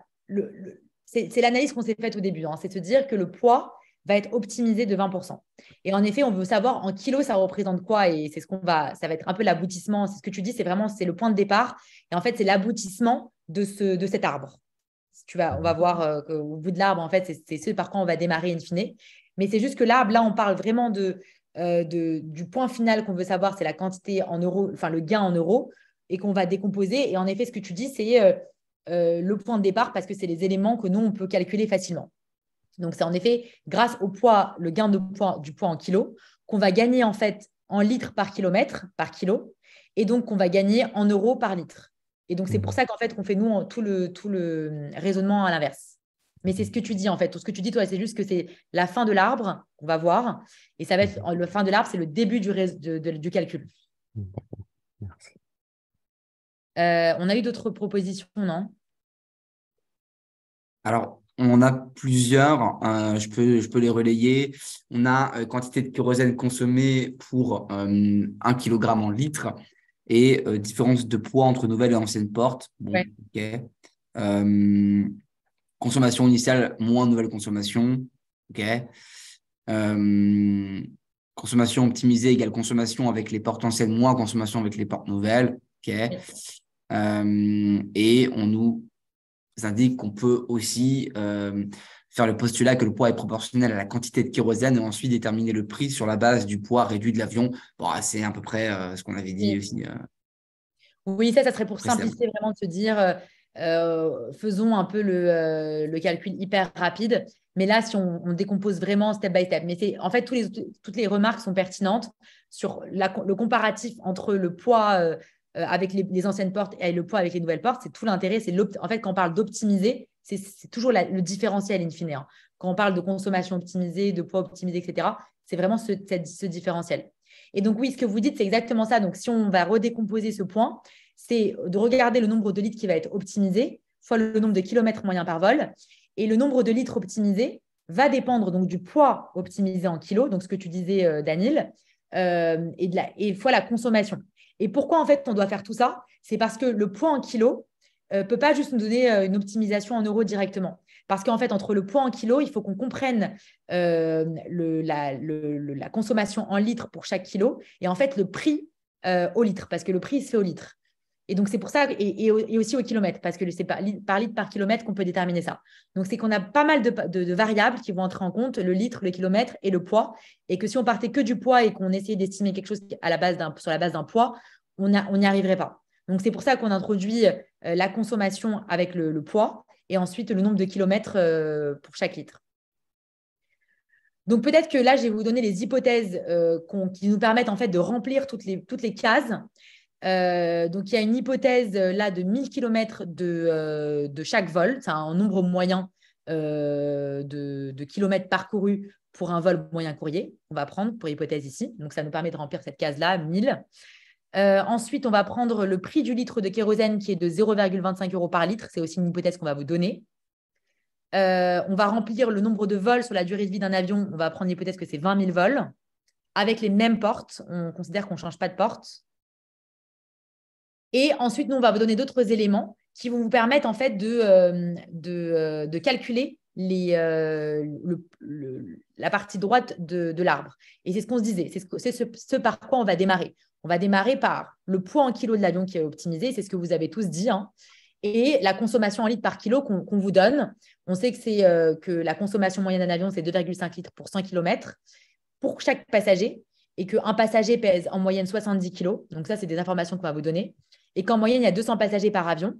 c'est l'analyse qu'on s'est faite au début, hein, c'est te dire que le poids va être optimisé de 20%. Et en effet, on veut savoir en kilos ça représente quoi et c'est ce qu'on va, ça va être un peu l'aboutissement, c'est ce que tu dis, c'est vraiment c'est le point de départ et en fait c'est l'aboutissement de, ce, de cet arbre. Tu vas, on va voir euh, qu'au bout de l'arbre, en fait, c'est ce par quoi on va démarrer in fine. Mais c'est juste que l'arbre, là, on parle vraiment de, euh, du point final qu'on veut savoir, c'est la quantité en euros, enfin le gain en euros et qu'on va décomposer. Et en effet, ce que tu dis, c'est euh, euh, le point de départ parce que c'est les éléments que nous, on peut calculer facilement. Donc, c'est en effet grâce au poids, le gain de poids, du poids en kilo, qu'on va gagner en fait en litres par kilomètre, par kilo, et donc qu'on va gagner en euros par litre. Et donc, c'est pour mmh. ça qu'en fait, qu'on fait nous tout le, tout le euh, raisonnement à l'inverse. Mais c'est ce que tu dis en fait. Tout ce que tu dis, toi, c'est juste que c'est la fin de l'arbre, qu'on va voir. Et ça va être, mmh. le fin de l'arbre, c'est le début du, du calcul. Mmh. Merci. Euh, on a eu d'autres propositions, non Alors, on a plusieurs, hein, je, peux, je peux les relayer. On a euh, quantité de kérosène consommée pour 1 euh, kg en litre et différence de poids entre nouvelles et anciennes porte. consommation initiale moins nouvelle consommation. OK consommation optimisée égale consommation avec les portes anciennes moins consommation avec les portes nouvelles. Euh, et on nous indique qu'on peut aussi euh, faire le postulat que le poids est proportionnel à la quantité de kérosène et ensuite déterminer le prix sur la base du poids réduit de l'avion. Bon, ah, c'est à peu près euh, ce qu'on avait dit oui. aussi. oui, ça, ça serait pour simplifier vraiment de se dire, faisons un peu le, le, calcul hyper rapide. Mais là, si on, décompose vraiment step by step, mais c'est en fait tous les, toutes les remarques sont pertinentes sur le comparatif entre le poids euh, avec les, anciennes portes et le poids avec les nouvelles portes, c'est tout l'intérêt. C'est en fait, quand on parle d'optimiser, c'est toujours le différentiel in fine. Hein. Quand on parle de consommation optimisée, de poids optimisé, etc., c'est vraiment ce, différentiel. Et donc, oui, ce que vous dites, c'est exactement ça. Donc, si on va redécomposer ce point, c'est de regarder le nombre de litres qui va être optimisé fois le nombre de kilomètres moyens par vol. Et le nombre de litres optimisés va dépendre donc du poids optimisé en kilos, donc ce que tu disais, euh, Daniel, euh, Danil, et fois la consommation. Et pourquoi en fait on doit faire tout ça C'est parce que le poids en kilo ne euh, peut pas juste nous donner euh, une optimisation en euros directement. Parce qu'en fait, entre le poids en kilo, il faut qu'on comprenne euh, la, consommation en litres pour chaque kilo et en fait le prix au litre, parce que le prix, se fait au litre. Et donc, c'est pour ça, et, aussi au kilomètre, parce que c'est par, litre par kilomètre qu'on peut déterminer ça. Donc, c'est qu'on a pas mal de, variables qui vont entrer en compte, le litre, le kilomètre et le poids. Et que si on partait que du poids et qu'on essayait d'estimer quelque chose à la base sur la base d'un poids, on n'y arriverait pas. Donc, c'est pour ça qu'on introduit euh, la consommation avec le, poids et ensuite le nombre de kilomètres euh, pour chaque litre. Donc peut-être que là, je vais vous donner les hypothèses euh, qui nous permettent en fait de remplir toutes les cases euh, donc, il y a une hypothèse euh, là de 1000 km euh, de, chaque vol. C'est un nombre moyen de, de, kilomètres parcourus pour un vol moyen courrier. On va prendre pour hypothèse ici. Donc, ça nous permet de remplir cette case-là, 1000. ensuite, on va prendre le prix du litre de kérosène qui est de 0,25 euros par litre. C'est aussi une hypothèse qu'on va vous donner. on va remplir le nombre de vols sur la durée de vie d'un avion. On va prendre l'hypothèse que c'est 20 000 vols. Avec les mêmes portes, on considère qu'on ne change pas de porte. Et ensuite, nous, on va vous donner d'autres éléments qui vont vous permettre en fait de, euh, euh, de, calculer euh, la partie droite de, l'arbre. Et c'est ce qu'on se disait, c'est ce, par quoi on va démarrer. On va démarrer par le poids en kilo de l'avion qui est optimisé, c'est ce que vous avez tous dit, hein. et la consommation en litres par kilo qu'on vous donne. On sait que, que la consommation moyenne d'un avion, c'est 2,5 litres pour 100 km pour chaque passager et qu'un passager pèse en moyenne 70 kg. Donc ça, c'est des informations qu'on va vous donner et qu'en moyenne, il y a 200 passagers par avion.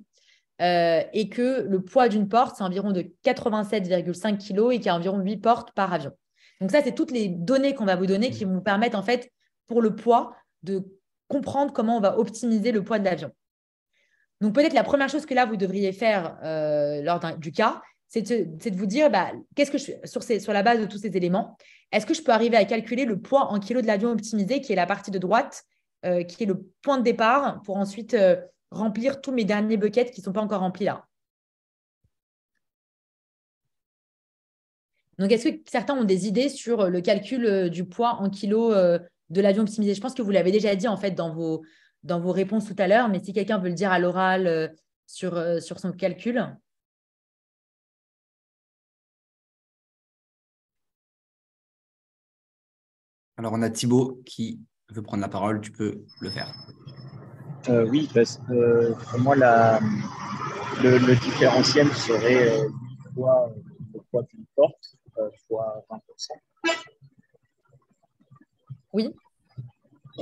Euh, et que le poids d'une porte, c'est environ de 87,5 kg et qu'il y a environ 8 portes par avion. Donc ça, c'est toutes les données qu'on va vous donner qui vont vous permettre, en fait, pour le poids, de comprendre comment on va optimiser le poids de l'avion. Donc peut-être la première chose que là, vous devriez faire euh, lors du cas, c'est de, vous dire, bah, qu'est-ce que je, sur, sur la base de tous ces éléments, est-ce que je peux arriver à calculer le poids en kilos de l'avion optimisé, qui est la partie de droite euh, qui est le point de départ pour ensuite euh, remplir tous mes derniers buckets qui ne sont pas encore remplis là. Donc, est-ce que certains ont des idées sur euh, le calcul du poids en kilos de l'avion optimisé Je pense que vous l'avez déjà dit en fait dans vos, dans vos réponses tout à l'heure, mais si quelqu'un veut le dire à l'oral sur, sur son calcul. Alors, on a Thibaut qui veux prendre la parole, tu peux le faire. Euh, oui, parce que pour moi, la, le, différentiel serait le poids d'une porte fois 20%. Euh, oui.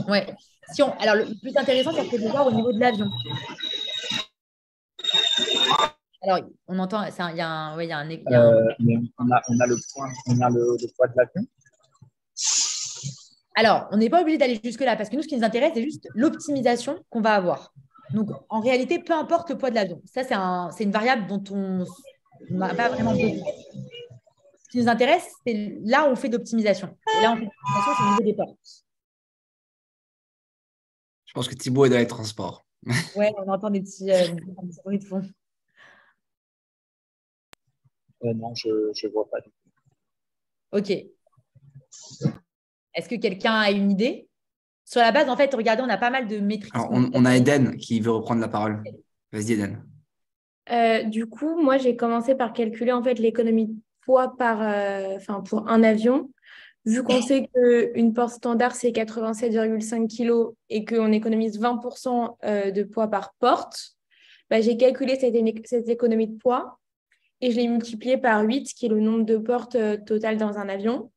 Ouais. Si on, alors, le plus intéressant, c'est de voir au niveau de l'avion. Alors, on entend, il y a un, on, a, le point, on a le poids de l'avion. Alors, on n'est pas obligé d'aller jusque-là parce que nous, ce qui nous intéresse, c'est juste l'optimisation qu'on va avoir. Donc, en réalité, peu importe le poids de l'avion. Ça, c'est une variable dont on n'a pas vraiment besoin. Ce qui nous intéresse, c'est là où on fait d'optimisation. Là, on fait d'optimisation, c'est le niveau des portes. Je pense que Thibaut est dans les transports. Oui, on entend des petits, euh, de fond. Euh, non, je ne vois pas. Ok. Est-ce que quelqu'un a une idée Sur la base, en fait, regardez, on a pas mal de maîtrises. On, a Eden qui veut reprendre la parole. Vas-y, Eden. Euh, du coup, moi, j'ai commencé par calculer en fait l'économie de poids par, euh, pour un avion. Vu qu'on sait qu'une porte standard, c'est 87,5 kg et qu'on économise 20% euh, de poids par porte, bah, j'ai calculé cette, cette, économie de poids et je l'ai multiplié par 8, qui est le nombre de portes totales dans un avion.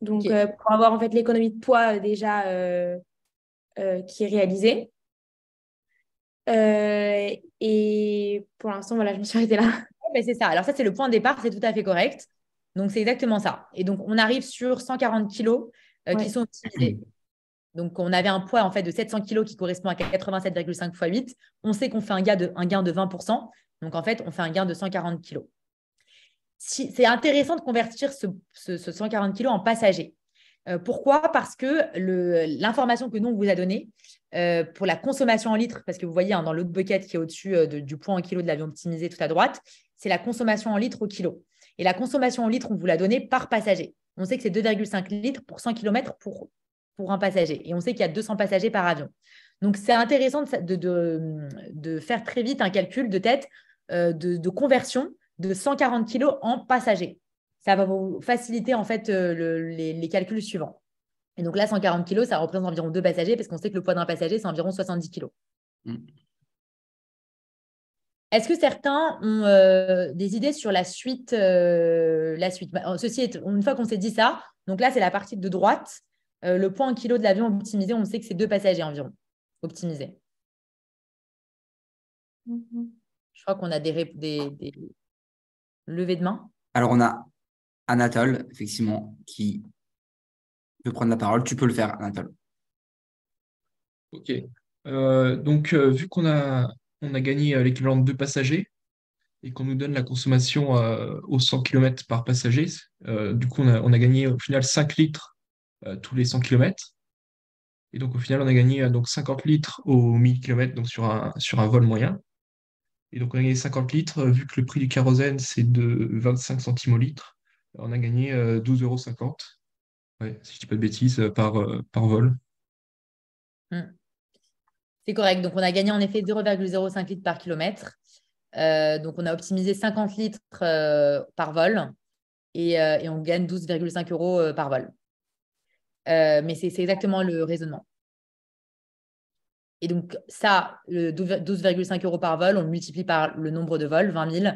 Donc, euh, pour avoir en fait l'économie de poids euh, déjà euh, qui est réalisée. et pour l'instant, voilà, je me suis arrêtée là. mais c'est ça. Alors, ça, c'est le point de départ, c'est tout à fait correct. Donc, c'est exactement ça. Et donc, on arrive sur 140 kilos qui sont utilisés. Donc, on avait un poids en fait de 700 kilos qui correspond à 87,5 fois 8. On sait qu'on fait un gain de, un gain de 20%. Donc, en fait, on fait un gain de 140 kilos c'est intéressant de convertir ce, 140 kg en passagers. Euh, pourquoi Parce que l'information que nous, on vous a donnée euh, pour la consommation en litres, parce que vous voyez hein, dans l'autre bucket qui est au-dessus euh, du point en kilo de l'avion optimisé tout à droite, c'est la consommation en litres au kilo. Et la consommation en litres, on vous l'a donnée par passager. On sait que c'est 2,5 litres pour 100 km pour, un passager. Et on sait qu'il y a 200 passagers par avion. Donc, c'est intéressant de, de, faire très vite un calcul de tête de, conversion de 140 kg en passager. Ça va vous faciliter en fait euh, les, calculs suivants. Et donc là, 140 kg, ça représente environ deux passagers parce qu'on sait que le poids d'un passager, c'est environ 70 kg. Mm. Est-ce que certains ont euh, des idées sur la suite, euh, la suite bah, Ceci est, une fois qu'on s'est dit ça, donc là, c'est la partie de droite. le poids en kilo de l'avion optimisé, on sait que c'est deux passagers environ optimisés. Mm-hmm. Je crois qu'on a des, des, des, Levé de main Alors, on a Anatole, effectivement, qui peut prendre la parole. Tu peux le faire, Anatole. Ok. Euh, donc, euh, vu qu'on a, on a gagné euh, l'équivalent de deux passagers et qu'on nous donne la consommation aux 100 km par passager, du coup, on a, gagné au final 5 litres tous les 100 km. Et donc, au final, on a gagné donc 50 litres aux 1000 km donc sur, un, sur un vol moyen. Et donc, on a gagné 50 litres. Euh, vu que le prix du kérosène, c'est de 25 centimes au litre, on a gagné 12,50 euh, euros. Ouais, si je ne dis pas de bêtises, euh, par, par vol. Hmm. C'est correct. Donc, on a gagné en effet 0,05 litres par kilomètre. donc, on a optimisé 50 litres par vol et, et on gagne 12,5 euros par vol. mais c'est exactement le raisonnement. Et donc, ça, 12,5 euros par vol, on le multiplie par le nombre de vols, 20 000.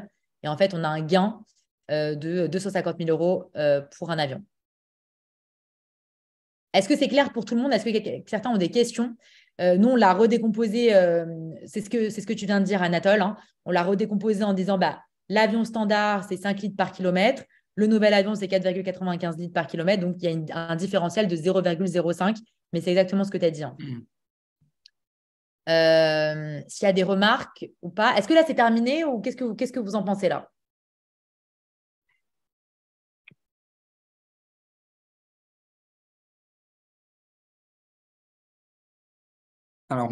Et en fait, on a un gain euh, de 250 000 euros euh, pour un avion. Est-ce que c'est clair pour tout le monde Est-ce que certains ont des questions euh, Nous, on l'a redécomposé, c'est ce, que, ce que tu viens de dire, Anatole. Hein. On l'a redécomposé en disant bah, l'avion standard, c'est 5 litres par kilomètre. Le nouvel avion, c'est 4,95 litres par kilomètre. Donc, il y a un différentiel de 0,05. Mais c'est exactement ce que tu as dit. Hein. Mmh. Euh, s'il y a des remarques ou pas. Est-ce que là, c'est terminé ou qu'est-ce que vous, qu'est-ce que vous en pensez là Alors,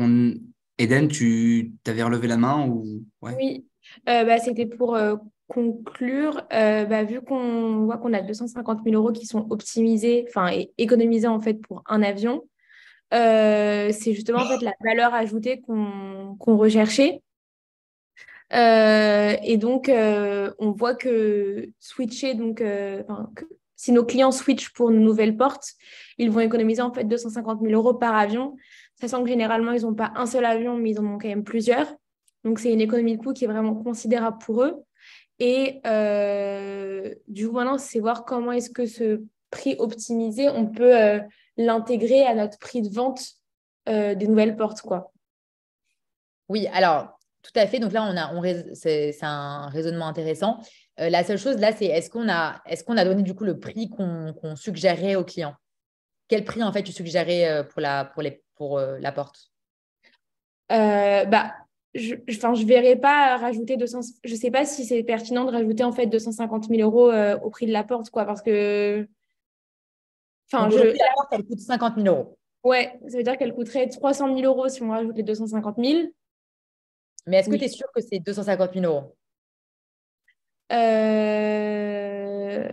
Eden, tu avais relevé la main ou... Oui, euh, bah, c'était pour euh, conclure. Bah, vu qu'on voit qu'on a 250 000 euros qui sont optimisés, enfin économisés en fait pour un avion, euh, c'est justement en fait, la valeur ajoutée qu'on recherchait. Euh, et donc, euh, on voit que switcher, donc, si nos clients switchent pour une nouvelle porte ils vont économiser en fait 250 000 euros par avion, ça que généralement, ils n'ont pas un seul avion, mais ils en ont quand même plusieurs. Donc, c'est une économie de coût qui est vraiment considérable pour eux. Et du coup, maintenant, c'est voir comment est-ce que ce prix optimisé, on peut l'intégrer à notre prix de vente euh, des nouvelles portes, quoi. Oui, alors tout à fait. Donc là, on a, on, c'est, un raisonnement intéressant. Euh, la seule chose là, c'est est-ce qu'on a, est-ce qu'on a donné du coup le prix qu'on, suggérait aux clients Quel prix en fait tu suggérais euh, pour la, pour les, pour la porte Bah, je, ne je verrai pas rajouter 200. Je sais pas si c'est pertinent de rajouter en fait 250 000 euros au prix de la porte, quoi, parce que Enfin, je... La porte, qu'elle coûte 50 000 euros. Ouais, ça veut dire qu'elle coûterait 300 000 euros si on rajoute les 250 000. Mais est-ce que tu es sûr que c'est 250 000 euros euh,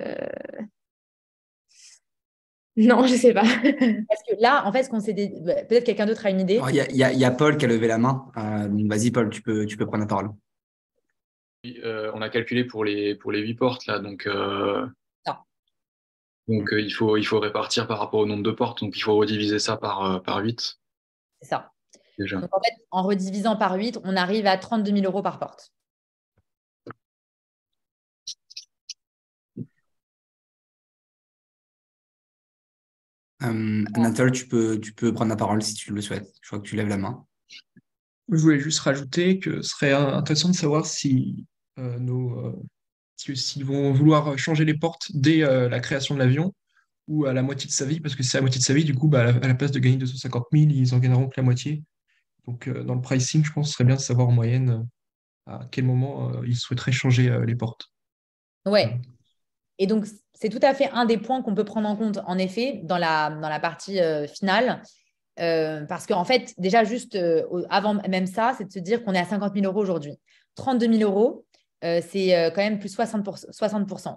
Non, je ne sais pas. Parce que là, en fait, qu'on s'est bah, peut-être quelqu'un d'autre a une idée. Il oh, y, a Paul qui a levé la main. Euh, vas-y, Paul, tu peux, tu peux prendre la parole. Euh, on a calculé pour les, pour les 8 portes, là, donc donc euh, il, faut, il faut répartir par rapport au nombre de portes. Donc il faut rediviser ça par, euh, par 8. C'est ça. Déjà. en, fait, en redivisant par 8, on arrive à 32 000 euros par porte. Anatole, euh, tu peux, tu peux prendre la parole si tu le souhaites. Je crois que tu lèves la main. Je voulais juste rajouter que ce serait intéressant de savoir si nos, s'ils vont vouloir changer les portes dès euh, la création de l'avion ou à la moitié de sa vie, parce que c'est à la moitié de sa vie, du coup, bah, à, la, place de gagner 250 000, ils en gagneront que la moitié. Donc, euh, dans le pricing, je pense que ce serait bien de savoir en moyenne euh, à quel moment ils souhaiteraient changer les portes. Ouais. Et donc, c'est tout à fait un des points qu'on peut prendre en compte, en effet, dans la, dans la partie finale. parce qu'en fait, déjà juste avant même ça, c'est de se dire qu'on est à 50 000 euros aujourd'hui. 32 000 euros, euh, c'est euh, quand même plus 60%. 60%.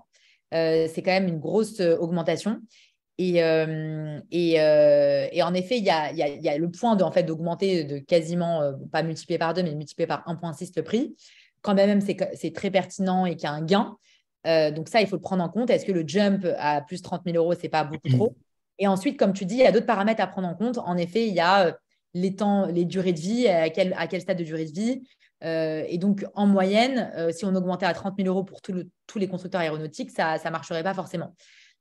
Euh, c'est quand même une grosse augmentation. Et, en effet, il y a, y a, le point de, fait, d'augmenter de quasiment, pas multiplié par deux, mais multiplié par 1,6 le prix. Quand même, c'est très pertinent et qu'il y a un gain. donc ça, il faut le prendre en compte. Est-ce que le jump à plus 30 000 euros, ce n'est pas beaucoup trop Et ensuite, comme tu dis, il y a d'autres paramètres à prendre en compte. En effet, il y a les temps, les durées de vie, à quel stade de durée de vie, euh, et donc, en moyenne, euh, si on augmentait à 30 000 euros pour tous les constructeurs aéronautiques, ça ne marcherait pas forcément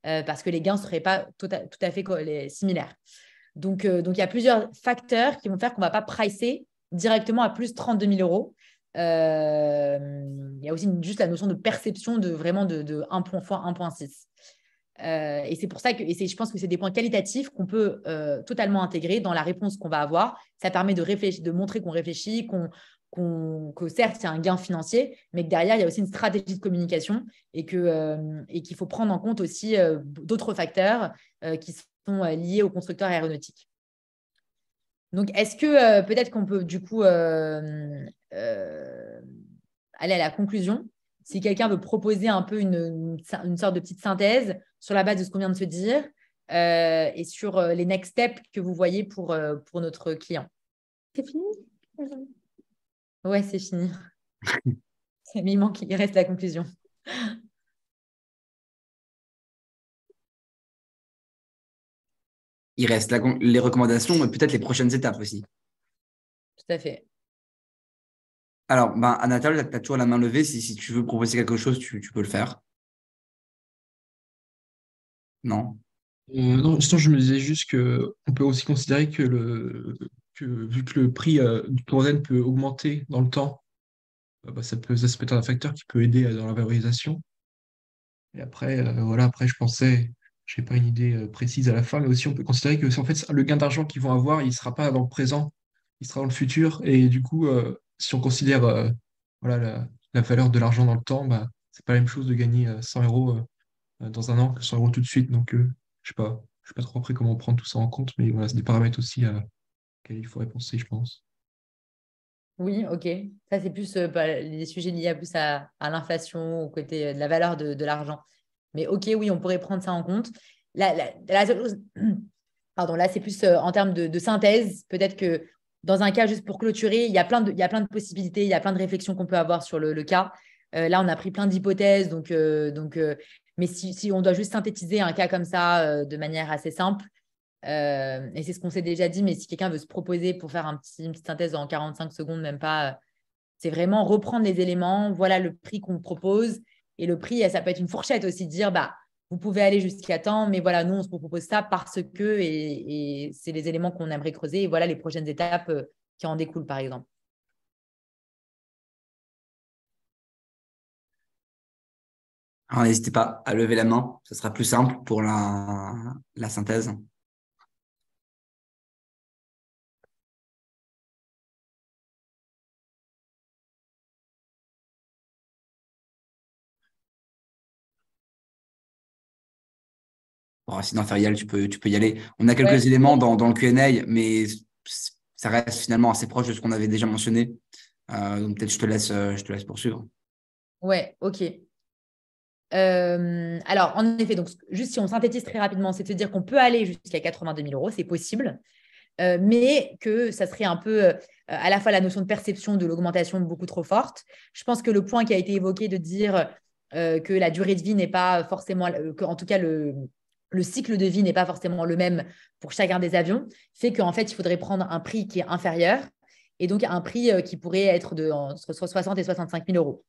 euh, parce que les gains ne seraient pas tota-, tout à, fait similaires. Donc, il y a plusieurs facteurs qui vont faire qu'on ne va pas pricer directement à plus 32 000 euros. il y a aussi juste la notion de perception de vraiment de, 1 1.6. et c'est pour ça que je pense que c'est des points qualitatifs qu'on peut totalement intégrer dans la réponse qu'on va avoir. Ça permet de, réfléchir, de montrer qu'on réfléchit, qu'on que certes, il y a un gain financier, mais que derrière, il y a aussi une stratégie de communication et qu'il euh, et qu'il faut prendre en compte aussi euh, d'autres facteurs euh, qui sont liés aux constructeurs aéronautiques. Donc, est-ce que peut-être qu'on peut du coup aller à la conclusion Si quelqu'un veut proposer un peu une, une, sorte de petite synthèse sur la base de ce qu'on vient de se dire et sur les next steps que vous voyez pour, pour notre client. C'est fini Ouais, c'est fini. il manque, il reste la conclusion. Il reste les recommandations, mais peut-être les prochaines étapes aussi. Tout à fait. Alors, ben, tu as toujours la main levée. Si, tu veux proposer quelque chose, tu, peux le faire. Non euh, Non, je me disais juste qu'on peut aussi considérer que le, vu que le prix euh, du kérosène peut augmenter dans le temps, euh, bah, ça, peut, être un facteur qui peut aider euh, dans la valorisation. Et après, voilà, après, je pensais, je n'ai pas une idée précise à la fin, mais aussi on peut considérer que en fait, le gain d'argent qu'ils vont avoir, il ne sera pas dans le présent, il sera dans le futur. Et du coup, si on considère voilà, la, valeur de l'argent dans le temps, bah, ce n'est pas la même chose de gagner 100 euros dans un an que 100 euros tout de suite. Donc, je sais pas, je sais pas trop après comment prendre tout ça en compte, mais voilà, c'est des paramètres aussi à, il faudrait penser, je pense. Oui, ok. Ça, c'est plus des euh, bah, les sujets liés à plus à, l'inflation, au côté euh, de la valeur de, l'argent. Mais ok, oui, on pourrait prendre ça en compte. La pardon, là c'est plus euh, en termes de, synthèse. Peut-être que dans un cas, juste pour clôturer, il y a plein de, il y a plein de possibilités, il y a plein de réflexions qu'on peut avoir sur le, cas. là, on a pris plein d'hypothèses. Donc, donc, mais si, on doit juste synthétiser un cas comme ça de manière assez simple, euh, et c'est ce qu'on s'est déjà dit, mais si quelqu'un veut se proposer pour faire un petit, une petite synthèse en 45 secondes, même pas, euh, c'est vraiment reprendre les éléments. Voilà le prix qu'on propose. Et le prix, ça peut être une fourchette aussi, dire bah, vous pouvez aller jusqu'à temps, mais voilà, nous, on se propose ça parce que, et, et c'est les éléments qu'on aimerait creuser. Et voilà les prochaines étapes euh, qui en découlent, par exemple. Alors, n'hésitez pas à lever la main, ce sera plus simple pour la synthèse. Bon, sinon, Ferial, tu peux, tu peux y aller. On a quelques éléments dans, le QA, mais ça reste finalement assez proche de ce qu'on avait déjà mentionné. Euh, donc peut-être je te laisse, euh, je te laisse poursuivre. Ouais, ok. Euh, alors, en effet, donc, juste si on synthétise très rapidement, c'est de dire qu'on peut aller jusqu'à 82 000 euros, c'est possible, mais que ça serait un peu à la fois la notion de perception de l'augmentation beaucoup trop forte. Je pense que le point qui a été évoqué de dire que la durée de vie n'est pas forcément, en tout cas, le, le cycle de vie n'est pas forcément le même pour chacun des avions, fait qu'en fait, il faudrait prendre un prix qui est inférieur et donc un prix euh, qui pourrait être de, entre 60 et 65 000 euros.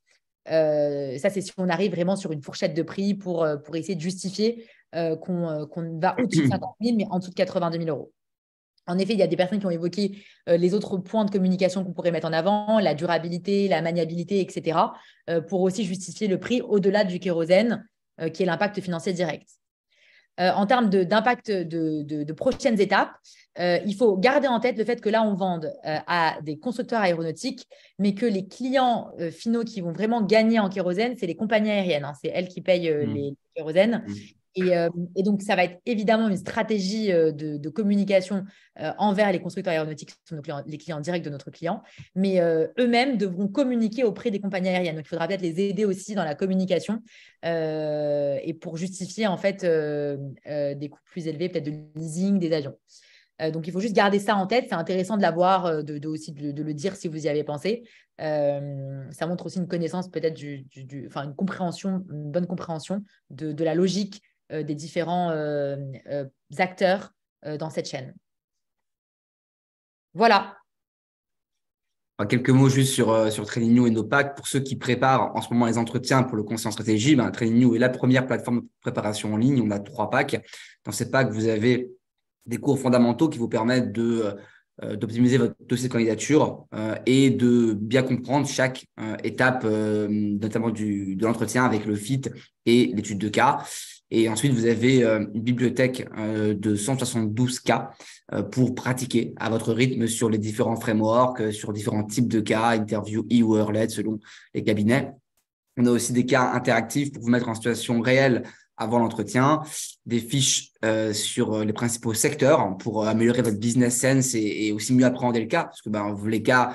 Euh, ça, c'est si on arrive vraiment sur une fourchette de prix pour, euh, pour essayer de justifier qu'on va au-dessus de 50 000, mais en dessous de 82 000 euros. En effet, il y a des personnes qui ont évoqué les autres points de communication qu'on pourrait mettre en avant, la durabilité, la maniabilité, etc., pour aussi justifier le prix au-delà du kérosène, qui est l'impact financier direct. Euh, en termes d'impact de, prochaines étapes, euh, il faut garder en tête le fait que là, on vende euh, à des constructeurs aéronautiques, mais que les clients finaux qui vont vraiment gagner en kérosène, c'est les compagnies aériennes. Hein. c'est elles qui payent mmh. les kérosènes. Mmh. Euh, et, donc, ça va être évidemment une stratégie euh, de, communication euh, envers les constructeurs aéronautiques, les clients directs de notre client, mais eux-mêmes devront communiquer auprès des compagnies aériennes. Donc, il faudra peut-être les aider aussi dans la communication et pour justifier en fait des coûts plus élevés, peut-être de leasing des avions. donc, il faut juste garder ça en tête. C'est intéressant de l'avoir, de, aussi de, le dire si vous y avez pensé. ça montre aussi une connaissance, peut-être, enfin, une compréhension, une bonne compréhension de la logique euh, des différents euh, euh, acteurs dans cette chaîne. Voilà. quelques mots juste sur, sur Training New et nos packs. Pour ceux qui préparent en ce moment les entretiens pour le conseil en stratégie, ben, Training New est la première plateforme de préparation en ligne. On a trois packs. Dans ces packs, vous avez des cours fondamentaux qui vous permettent de d'optimiser votre dossier de candidature et de bien comprendre chaque étape, notamment du, de l'entretien avec le FIT et l'étude de cas. Et ensuite, vous avez euh, une bibliothèque euh, de 172 cas euh, pour pratiquer à votre rythme sur les différents frameworks, sur différents types de cas, interview, e wordlet selon les cabinets. On a aussi des cas interactifs pour vous mettre en situation réelle avant l'entretien, des fiches sur les principaux secteurs pour améliorer votre business sense et, aussi mieux appréhender le cas, parce que ben, les cas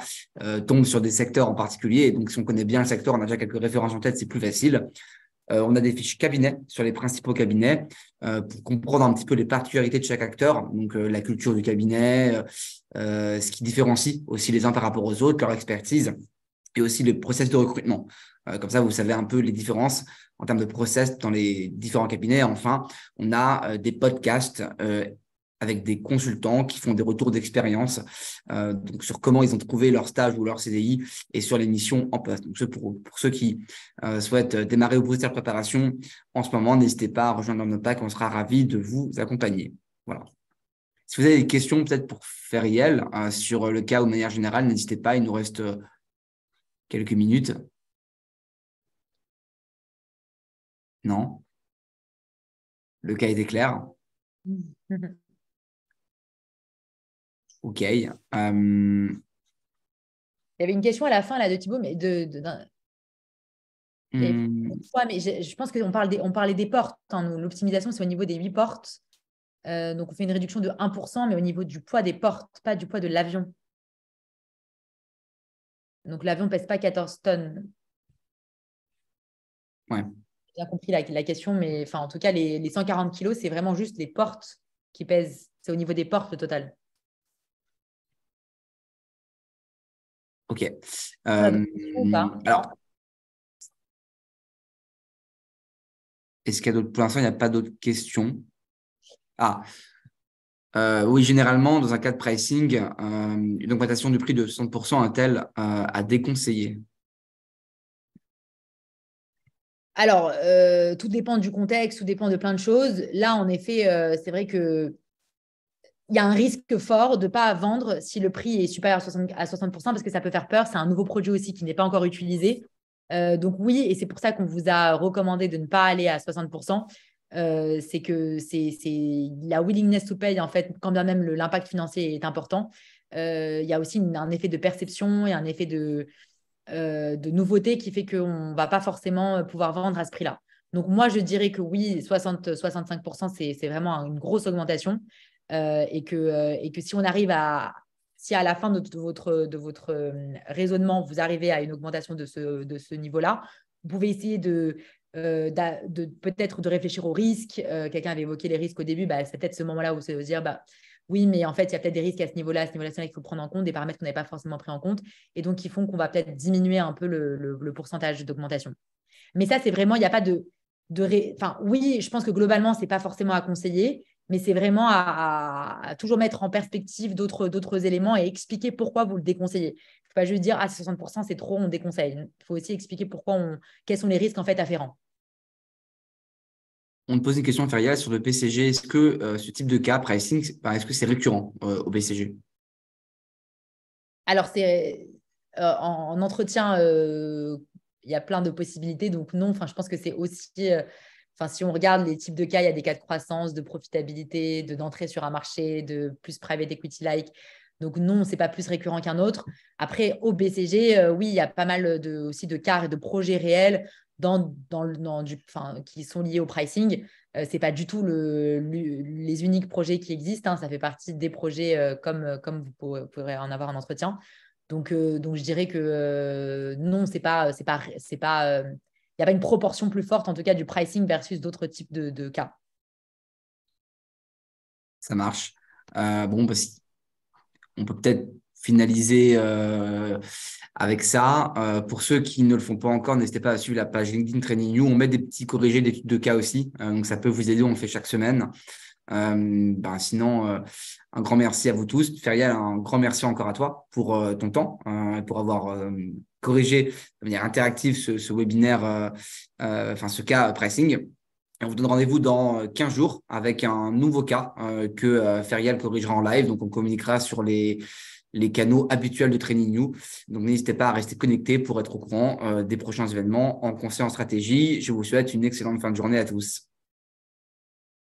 tombent sur des secteurs en particulier, donc si on connaît bien le secteur, on a déjà quelques références en tête, c'est plus facile. Euh, on a des fiches cabinet sur les principaux cabinets euh, pour comprendre un petit peu les particularités de chaque acteur, donc euh, la culture du cabinet, ce qui différencie aussi les uns par rapport aux autres, leur expertise et aussi le process de recrutement. comme ça, vous savez un peu les différences en termes de process dans les différents cabinets. Enfin, on a des podcasts avec des consultants qui font des retours d'expérience euh, sur comment ils ont trouvé leur stage ou leur CDI et sur les missions en poste. Donc, pour, ceux qui euh, souhaitent euh, démarrer ou booster leur préparation en ce moment, n'hésitez pas à rejoindre pack. on sera ravis de vous accompagner. Voilà. Si vous avez des questions peut-être pour Feriel sur le cas ou de manière générale, n'hésitez pas, il nous reste quelques minutes. Non Le cas était clair OK. Euh, Il y avait une question à la fin là, de Thibaut, mais de. Hmm. je, pense qu'on parle on parlait des portes. Hein, L'optimisation, c'est au niveau des huit portes. Euh, donc, on fait une réduction de 1%, mais au niveau du poids des portes, pas du poids de l'avion. Donc, l'avion ne pèse pas 14 tonnes. J'ai bien compris la, question, mais en tout cas, les, les 140 kilos, c'est vraiment juste les portes qui pèsent. C'est au niveau des portes le total. Ok. Euh, alors, est-ce qu'il y a d'autres Pour l'instant, il n'y a pas d'autres questions. Ah, euh, oui, généralement, dans un cas de pricing, euh, une augmentation du prix de 60%, un tel à déconseiller Alors, tout dépend du contexte, tout dépend de plein de choses. Là, en effet, c'est vrai que il y a un risque fort de ne pas vendre si le prix est supérieur à 60%, parce que ça peut faire peur. C'est un nouveau produit aussi qui n'est pas encore utilisé. Euh, donc oui, et c'est pour ça qu'on vous a recommandé de ne pas aller à 60%. Euh, c'est que c'est la willingness to pay, en fait, quand bien même l'impact financier est important. Euh, il y a aussi un effet de perception et un effet de, de nouveauté qui fait qu'on ne va pas forcément pouvoir vendre à ce prix-là. Donc moi, je dirais que oui, 60, 65%, c'est vraiment une grosse augmentation. Euh, euh, et, que, si on arrive à, si à la fin de, votre, de votre euh, raisonnement, vous arrivez à une augmentation de ce, niveau-là, vous pouvez essayer de, peut-être de réfléchir aux risques. Quelqu'un avait évoqué les risques au début. Bah, c'est peut-être ce moment-là où vous dire, bah, oui, mais en fait, il y a peut-être des risques à ce niveau-là, à ce niveau-là, qu'il faut prendre en compte, des paramètres qu'on n'avait pas forcément pris en compte, et donc qui font qu'on va peut-être diminuer un peu le, le, pourcentage d'augmentation. Mais ça, c'est vraiment, il n'y a pas de... Enfin, oui, je pense que globalement, ce n'est pas forcément à conseiller, mais c'est vraiment à, toujours mettre en perspective d'autres éléments et expliquer pourquoi vous le déconseillez. Il ne faut pas juste dire, à ah, 60%, c'est trop, on déconseille. Il faut aussi expliquer pourquoi on, quels sont les risques en fait afférents. On me pose une question, Feria, sur le PCG. Est-ce que euh, ce type de cas pricing, est-ce que c'est récurrent euh, au PCG Alors, c'est euh, en, en, entretien, il y a plein de possibilités. Donc, non, je pense que c'est aussi si on regarde les types de cas, il y a des cas de croissance, de profitabilité, de d'entrée sur un marché, de plus private equity-like. Donc non, c'est pas plus récurrent qu'un autre. Après, au BCG, euh, oui, il y a pas mal de, aussi de cas et de projets réels dans, dans, dans du, qui sont liés au pricing. Ce euh, c'est pas du tout les uniques projets qui existent. Hein. Ça fait partie des projets euh, comme, comme vous pourrez, en avoir un entretien. Donc, donc je dirais que non, c'est pas, c'est pas, c'est pas il n'y a pas une proportion plus forte, en tout cas, du pricing versus d'autres types de, cas. Ça marche. Euh, bon, on peut peut-être finaliser euh, avec ça. Euh, pour ceux qui ne le font pas encore, n'hésitez pas à suivre la page LinkedIn Training You. On met des petits corrigés d'études de cas aussi. donc, ça peut vous aider. On le fait chaque semaine ben sinon, euh, un grand merci à vous tous. Ferial, un grand merci encore à toi pour euh, ton temps, pour avoir corrigé de manière interactive ce, webinaire, enfin ce cas pricing. Et on vous donne rendez-vous dans 15 jours avec un nouveau cas que Ferial corrigera en live. Donc, on communiquera sur les, les canaux habituels de Training New. Donc, n'hésitez pas à rester connecté pour être au courant des prochains événements en conseil en stratégie. Je vous souhaite une excellente fin de journée à tous.